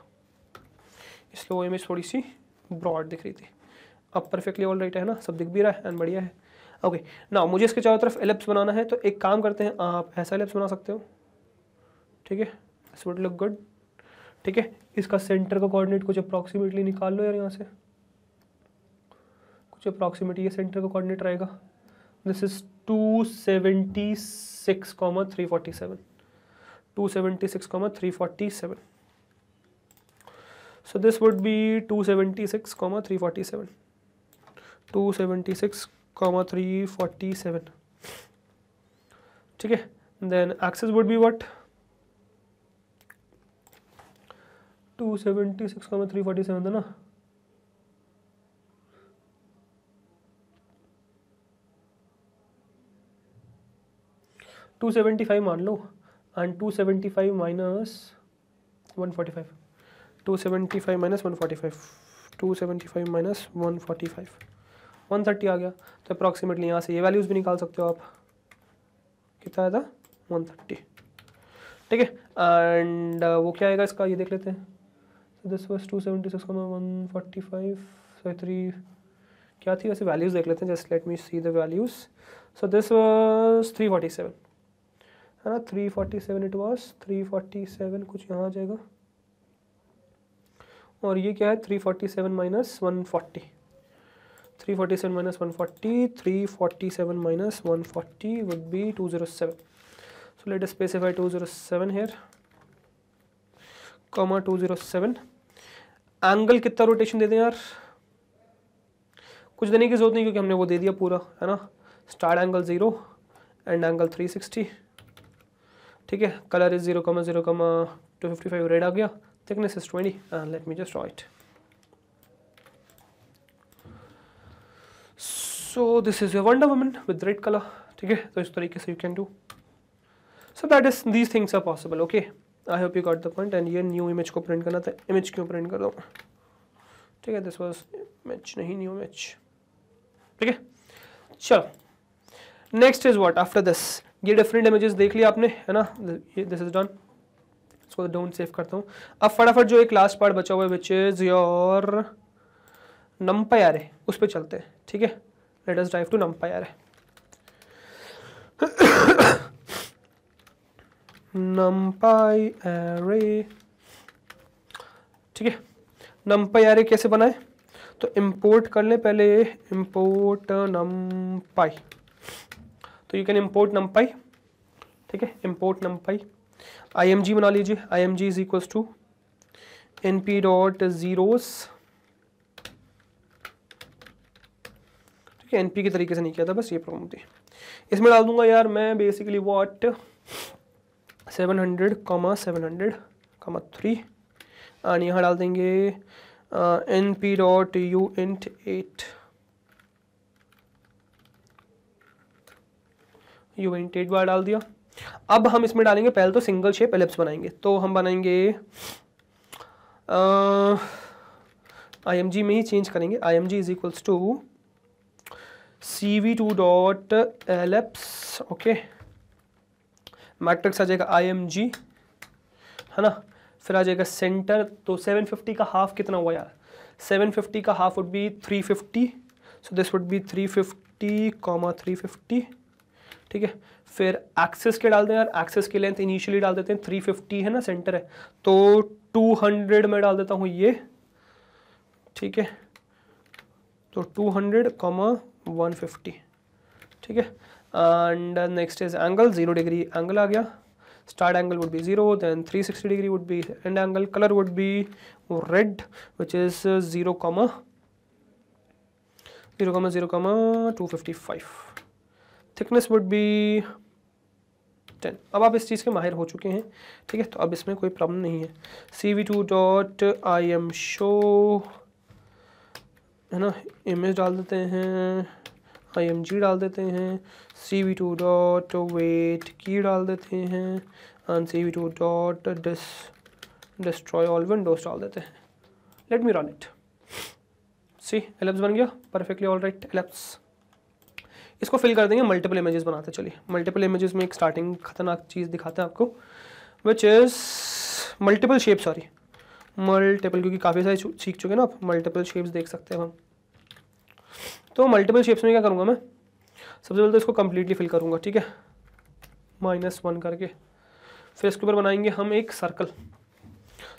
इसलिए वो इमेज थोड़ी सी ब्रॉड दिख रही थी अब परफेक्टली ऑल राइट है ना सब दिख भी रहा है एंड बढ़िया है ओके ना मुझे इसके चारों तरफ एलिप्स बनाना है तो एक काम करते हैं आप ऐसा एलिप्स बना सकते हो ठीक है दिस वुड लुक गुड ठीक है इसका सेंटर का कोऑर्डिनेट कुछ अप्रॉक्सीमेटली निकाल लो यार यहाँ से कुछ अप्रॉक्सीमेटली सेंटर का कोऑर्डिनेट रहेगा this is two seven seven comma three forty forty six two So six comma three forty seven ठीक है then axes would be what two seventy six comma three forty seven था ना टू सेवेंटी फाइव मान लो and two seventy five minus one forty five two seventy five minus one forty five two seventy five minus one forty five one thirty आ गया तो अप्रॉक्सीमेटली यहाँ से ये वैल्यूज़ भी निकाल सकते हो आप कितना आया था वन थर्टी ठीक है एंड uh, वो क्या आएगा इसका ये देख लेते हैं so this was two seventy six का one forty five sorry three क्या थी वैसे वैल्यूज़ देख लेते हैं just let me see the values so this was three forty seven है ना three forty seven it was three forty seven कुछ यहाँ आ जाएगा और ये क्या है three forty seven minus one forty three forty seven minus one forty three forty seven minus one forty would be two zero seven so let specify two zero seven here comma two zero seven angle कितना रोटेशन दे दें यार कुछ देने की जरूरत नहीं क्योंकि हमने वो दे दिया पूरा है ना start angle zero end angle three sixty ठीक है colour is zero comma zero comma two fifty five red आ गया thickness is twenty let me just write so this is your wonder woman with red colour ठीक है तो इस तरीके से you can do so that is these things are possible okay I hope you got the point and ये न्यू इमेज को प्रिंट करना था इमेज क्यों प्रिंट कर दो ठीक है दिस वॉज मैच नहीं न्यू मैच ठीक है चलो next is what after this ये डिफरेंट इमेजेस देख लिया आपने है ना ये दिस इज डन इसको डाउन तो सेव करता हूँ अब फटाफट जो एक लास्ट पार्ट बचा हुआ है विच इज योर नम्पा यार उस पर चलते हैं ठीक है let us drive to NumPy यार ठीक है नम्पाई एरे कैसे बनाए तो इंपोर्ट कर ले पहले इंपोर्ट नम्पाई तो यू कैन इम्पोर्ट नम्पाई ठीक है import NumPy I M G बना लीजिए I M G is equals to N P dot zeros ठीक है एन पी के तरीके से नहीं किया था बस ये प्रॉब्लम थी इसमें डाल दूंगा यार मैं basically what seven hundred comma seven hundred comma three and यहाँ डाल देंगे N P dot U int eight यूवेंटेड बार डाल दिया अब हम इसमें डालेंगे पहले तो सिंगल शेप एलिप्स बनाएंगे तो हम बनाएंगे आई एम जी में ही चेंज करेंगे I M G is equals to C V two dot ellipse okay matrix आ जाएगा आई एम जी है ना फिर आ जाएगा सेंटर तो 750 का हाफ कितना हुआ यार 750 का half would be 350 so this would be 350 comma fifty ठीक है फिर एक्सेस के डाल दें यार एक्सेस की लेंथ इनिशियली डाल देते हैं थ्री फिफ्टी है ना सेंटर है तो टू हंड्रेड में डाल देता हूँ ये ठीक है तो two hundred comma one fifty ठीक है and next is angle zero degree angle आ गया start angle would be 0 then 360 degree would be end angle color would be red which is zero comma zero comma 0 comma 255 thickness would be ten अब आप इस चीज़ के माहिर हो चुके हैं ठीक है तो अब इसमें कोई प्रॉब्लम नहीं है C V two dot I M show है ना इमेज डाल देते हैं आई एम जी डाल देते हैं C V two dot wait key डाल देते हैं and C V two dot dis destroy all windows डाल देते हैं let me run it see ellipse बन गया परफेक्टली ऑल राइट एलप्स इसको फिल कर देंगे मल्टीपल इमेजेस बनाते चलिए मल्टीपल इमेजेस में एक स्टार्टिंग खतरनाक चीज़ दिखाते हैं आपको which is multiple shape sorry multiple क्योंकि काफ़ी सारे सीख चुके हैं ना आप मल्टीपल शेप्स देख सकते हैं हम तो मल्टीपल शेप्स में क्या करूँगा मैं सबसे पहले तो इसको कम्प्लीटली फिल करूँगा ठीक है माइनस वन करके फिर इसके ऊपर बनाएंगे हम एक circle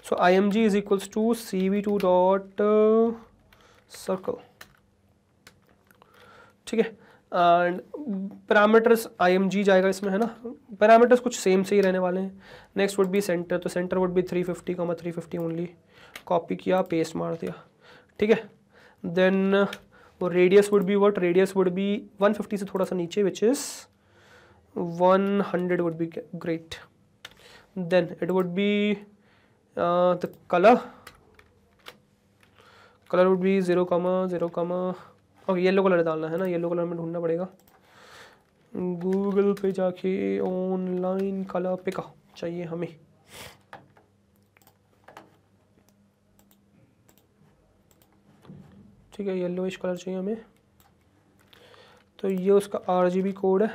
so I M G is equals to C V two dot circle ठीक है एंड पैरामीटर्स आईएमजी जाएगा इसमें है ना पैरामीटर्स कुछ सेम से ही रहने वाले हैं नेक्स्ट वुड बी सेंटर तो centre would be three fifty comma three fifty only copy किया पेस्ट मार दिया ठीक है देन वो radius would be what radius would be one fifty से थोड़ा सा नीचे which is one hundred would be great then it would be the colour colour would be zero comma zero comma okay yellow colour डालना है ना येलो कलर में ढूंढना पड़ेगा गूगल पे जाके ऑनलाइन कला पिका चाहिए हमें ठीक है इस कलर चाहिए हमें तो ये उसका आर कोड है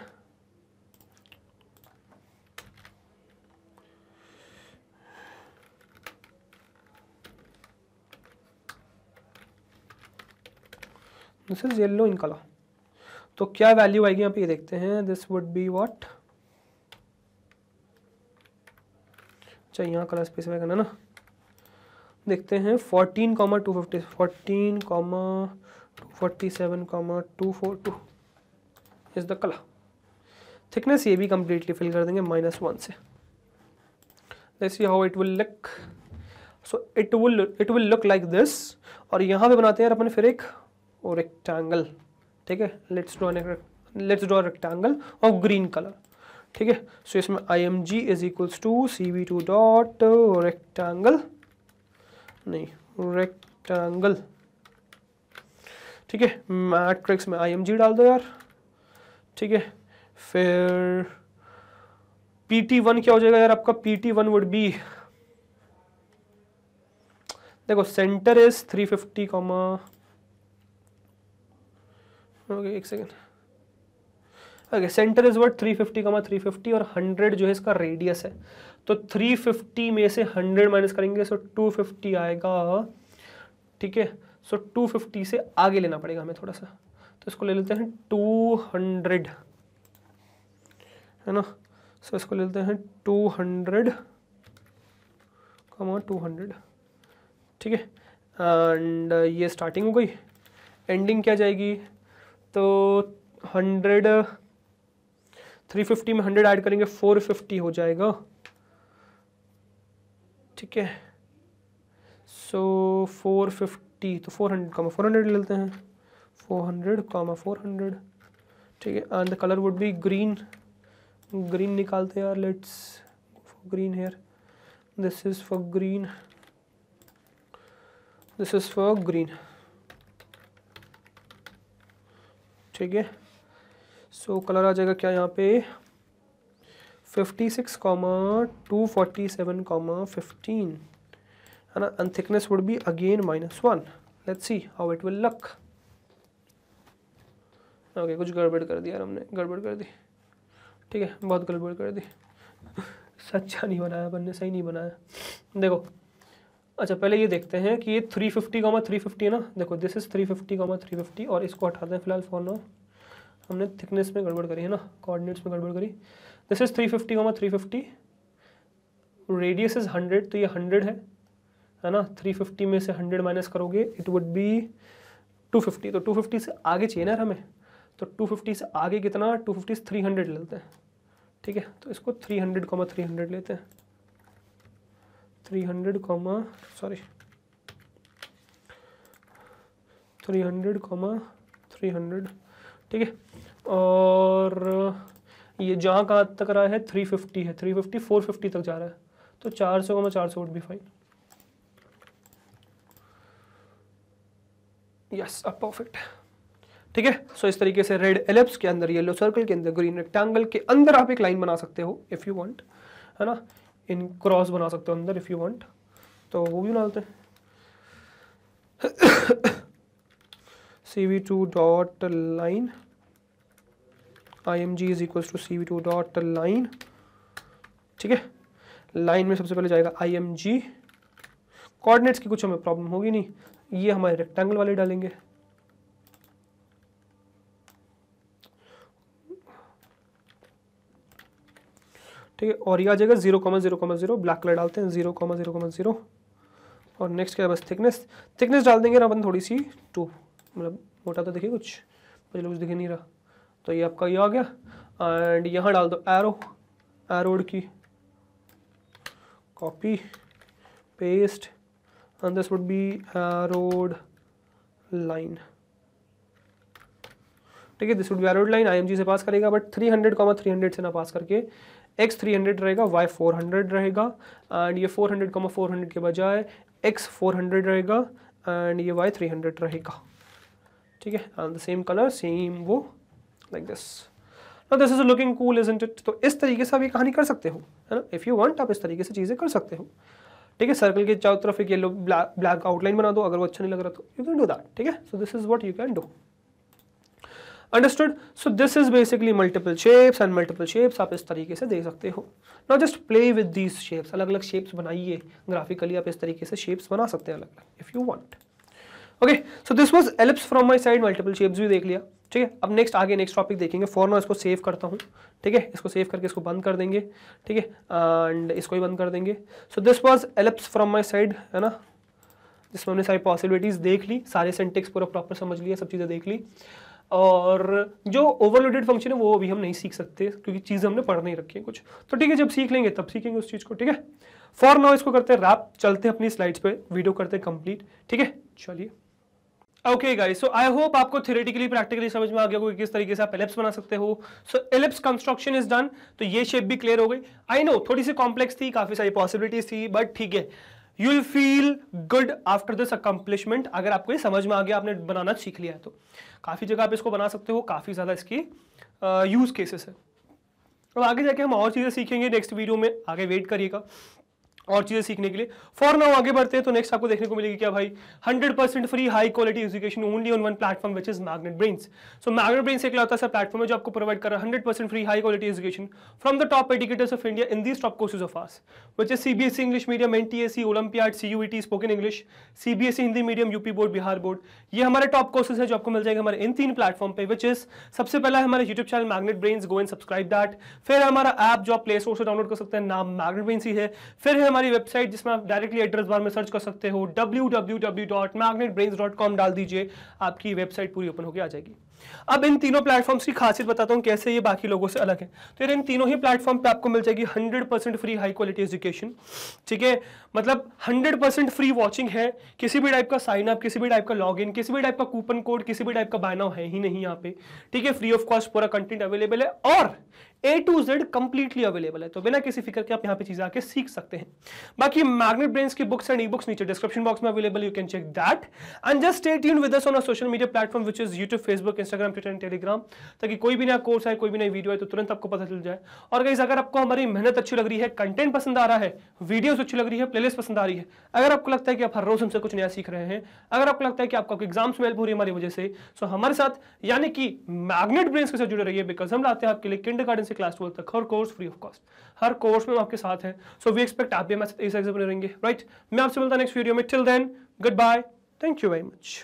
this is yellow in colour तो क्या वैल्यू आएगी यहाँ पे ये देखते हैं दिस वुड बी वॉट अच्छा यहाँ कलर स्पेसिफाई करना ना देखते हैं fourteen comma two fifty fourteen comma two forty seven comma two four two is the colour thickness ये भी कम्प्लीटली फिल कर देंगे माइनस वन से let's see how it will look so it will it will look like this और यहाँ पे बनाते हैं अपन फिर एक और रेक्टेंगल ठीक है let's draw let's draw rectangle of green colour ठीक है सो इसमें I M G is equals to C V two dot rectangle नहीं रेक्टेंगल ठीक है मैट्रिक्स में आई एम जी डाल दो यार ठीक है फिर पी टी वन क्या हो जाएगा यार आपका P T one would be देखो centre is three fifty comma okay एक second okay centre is word three fifty comma three fifty और हंड्रेड जो है इसका रेडियस है तो थ्री फिफ्टी में से हंड्रेड माइनस करेंगे सो टू फिफ्टी आएगा ठीक है सो टू फिफ्टी से आगे लेना पड़ेगा हमें थोड़ा सा तो इसको ले लेते हैं टू हंड्रेड है ना सो इसको ले लेते हैं two hundred comma two hundred ठीक है एंड ये स्टार्टिंग हो गई एंडिंग क्या जाएगी तो हंड्रेड थ्री फिफ्टी में हंड्रेड ऐड करेंगे फोर फिफ्टी हो जाएगा ठीक है सो फोर फिफ्टी तो four hundred comma four hundred लेते हैं four hundred comma four hundred ठीक है and the colour would be green green निकालते हैं यार let's green here this is for green this is for green ठीक है सो कलर आ जाएगा क्या यहाँ पे fifty six comma two forty seven comma fifteen है ना and thickness would be again minus one let's see how it will look okay कुछ गड़बड़ कर दिया हमने गड़बड़ कर दी ठीक है बहुत गड़बड़ कर दी (laughs) सच्चा नहीं बनाया बनने सही नहीं बनाया देखो अच्छा पहले ये देखते हैं कि ये three fifty comma three fifty है ना देखो this is three fifty comma three fifty और इसको हटाते हैं फिलहाल फॉर हमने थिकनेस में गड़बड़ करी है ना कोऑर्डिनेट्स में गड़बड़ करी this is three fifty comma three fifty radius is hundred तो ये हंड्रेड है है ना थ्री फिफ्टी में से हंड्रेड माइनस करोगे it would be two fifty तो टू फिफ्टी से आगे चाहिए ना हमें तो टू फिफ्टी से आगे कितना टू फिफ्टी से थ्री हंड्रेड लेते हैं ठीक है तो इसको three hundred comma three hundred लेते हैं three hundred comma sorry three hundred comma three hundred ठीक है और uh, ये जहाँ कहाँ तक रहा है थ्री फिफ्टी है थ्री फिफ्टी फोर फिफ्टी तक जा रहा है तो चार सौ कॉमा चार सौ वुड भी फाइन यस अब परफेक्ट ठीक है सो इस तरीके से रेड एलिप्स के अंदर येलो सर्कल के अंदर ग्रीन रेक्टेंगल के अंदर आप एक लाइन बना सकते हो इफ़ यू वांट है ना इन क्रॉस बना सकते हो अंदर इफ़ यू वांट तो वो भी बना देते हैं C V two dot line I M G is equal to C V two dot line ठीक है लाइन में सबसे पहले जाएगा आई एम जी कोऑर्डिनेट्स की कुछ हमें प्रॉब्लम होगी नहीं ये हमारे रेक्टेंगल वाले डालेंगे ठीक है और ये आ जाएगा zero common zero common zero black colour डालते हैं zero common zero common zero और नेक्स्ट क्या है बस थिकनेस थिकनेस डाल देंगे ना अपन थोड़ी सी टू मतलब मोटा तो देखिए कुछ मुझे कुछ दिख नहीं रहा तो ये आपका ये आ गया एंड यहाँ डाल दो एरो एरोड की copy paste and this would be arrowed line ठीक है this would be arrowed line IMG से पास करेगा बट 300 कॉमा 300 से ना पास करके एक्स थ्री हंड्रेड रहेगा वाई फोर हंड्रेड रहेगा एंड ये four hundred comma four hundred के बजाय एक्स फोर हंड्रेड रहेगा एंड ये वाई थ्री हंड्रेड रहेगा ठीक है and the same colour same वो लाइक दिस ना this is looking cool isn't तो इस तरीके से आप ये कहानी कर सकते हो है ना इफ़ यू वॉन्ट आप इस तरीके से चीज़ें कर सकते हो ठीक है सर्कल के चारों तरफ एक येलो ब्लैक आउटलाइन बना दो अगर वो अच्छा नहीं लग रहा तो यू कैन डू दैट ठीक है so this is what you can do understood so this is basically multiple shapes and multiple shapes आप इस तरीके से दे सकते हो ना just play with these shapes अलग अलग शेप्स बनाइए ग्राफिकली आप इस तरीके से शेप्स बना सकते हैं अलग अलग if you want okay so this was ellipse from my side multiple shapes भी देख लिया ठीक है अब नेक्स्ट आगे नेक्स्ट टॉपिक देखेंगे फॉरन इसको सेव करता हूँ ठीक है इसको सेव करके इसको बंद कर देंगे ठीक है एंड इसको ही बंद कर देंगे so this was ellipse from my side है ना जिसमें हमने सारी पॉसिबिलिटीज़ देख ली सारे सेंटेक्स पूरा प्रॉपर समझ लिया सब चीज़ें देख ली और जो ओवरलोडेड फंक्शन है वो अभी हम नहीं सीख सकते क्योंकि चीज़ हमने पढ़ नहीं रखी है कुछ तो ठीक है जब सीख लेंगे तब सीखेंगे उस चीज़ को ठीक है फॉर नाउ इसको करते हैं रैप चलते हैं अपनी स्लाइड्स पे वीडियो करते हैं कंप्लीट ठीक है चलिए okay guys so I hope आपको थ्योरेटिकली प्रैक्टिकली समझ में आ गया होगा किस तरीके से आप एलिप्स बना सकते हो so ellipse construction is done तो ये शेप भी क्लियर हो गई आई नो थोड़ी सी कॉम्प्लेक्स थी काफी सारी पॉसिबिलिटीज थी बट ठीक है you will feel good after this accomplishment अगर आपको ये समझ में आ गया आपने बनाना सीख लिया है तो काफ़ी जगह आप इसको बना सकते हो काफ़ी ज़्यादा इसकी यूज़ केसेस है अब आगे जाके हम और चीज़ें सीखेंगे नेक्स्ट वीडियो में आगे वेट करिएगा और चीज़ें सीखने के लिए फॉर नाउ आगे बढ़ते हैं तो नेक्स्ट आपको देखने को मिलेगी क्या भाई 100 percent free high quality education only on one platform which is Magnet Brains so Magnet Brains एक लौता सा प्लेटफॉर्म है जो आपको प्रोवाइड कर रहा है hundred percent free high quality education from the top educators of India in this top courses of ours which is CBSE English medium N T S C Olympiad C U T spoken English CBSE Hindi medium UP board Bihar board ये हमारे टॉप कोर्सेज है जो आपको मिल जाएगा हमारे इन तीन प्लेटफॉर्म पे विच इज सबसे पहला हमारे YouTube channel Magnet Brains go and subscribe that फिर हमारा ऐप जो आप प्ले स्टोर से डाउनलोड कर सकते हैं नाम मैग्नेट ब्रेन्स ही है फिर हमारी वेबसाइट जिसमें आप डायरेक्टली एड्रेस बार में सर्च कर सकते हो डब्ल्यू डाल दीजिए आपकी वेबसाइट पूरी ओपन होकर आ जाएगी अब इन तीनों प्लेटफॉर्म्स की खासियत बताता हूँ कैसे ये बाकी लोगों से अलग है तो यार इन तीनों ही प्लेटफॉर्म पे आपको मिल जाएगी 100% फ्री हाई क्वालिटी एजुकेशन ठीक है मतलब 100% फ्री वॉचिंग है किसी भी टाइप का साइन अप किसी भी टाइप का लॉग इन किसी भी टाइप का कूपन कोड किसी भी टाइप का बैनाव है ही नहीं यहाँ पे ठीक है फ्री ऑफ कॉस्ट पूरा कंटेंट अवेलेबल है और A to Z completely available है तो बिना किसी फिक्र के आप यहाँ पे चीज आके सीख सकते हैं बाकी मैग्नेट ब्रेन की बुक्स एंड ई बुक्स नीचे डिस्क्रिप्शन बॉक्स में available you can check that and just stay tune with us on social media platform which is YouTube Facebook Instagram Twitter and Telegram ताकि कोई भी नया कोर्स है कोई भी नई वीडियो है तो तुरंत आपको पता चल जाए और गाइज अगर आपको हमारी मेहनत अच्छी लग रही है कंटेंट पसंद आ रहा है वीडियोज अच्छी लग रही है प्लेलिस्ट पसंद आ रही है अगर आपको लगता है कि आप हर रोज हमसे कुछ नया सीख रहे हैं अगर आपको लगता है कि आपको एग्जाम्स मेल हो रही है हमारी वजह से सो हमारे साथ यानी कि मैग्नेट ब्रेन के साथ जुड़े रहिए बिकॉज हम लाते हैं आपके लिए किंड गार्डन से क्लास ट्वेल्थ तक हर कोर्स फ्री ऑफ कॉस्ट हर कोर्स में आपके साथ है सो वी एक्सपेक्ट आप भी हमारे साथ इस एग्जाम रहेंगे राइट मैं आपसे मिलता नेक्स्ट वीडियो में till then good bye thank you very much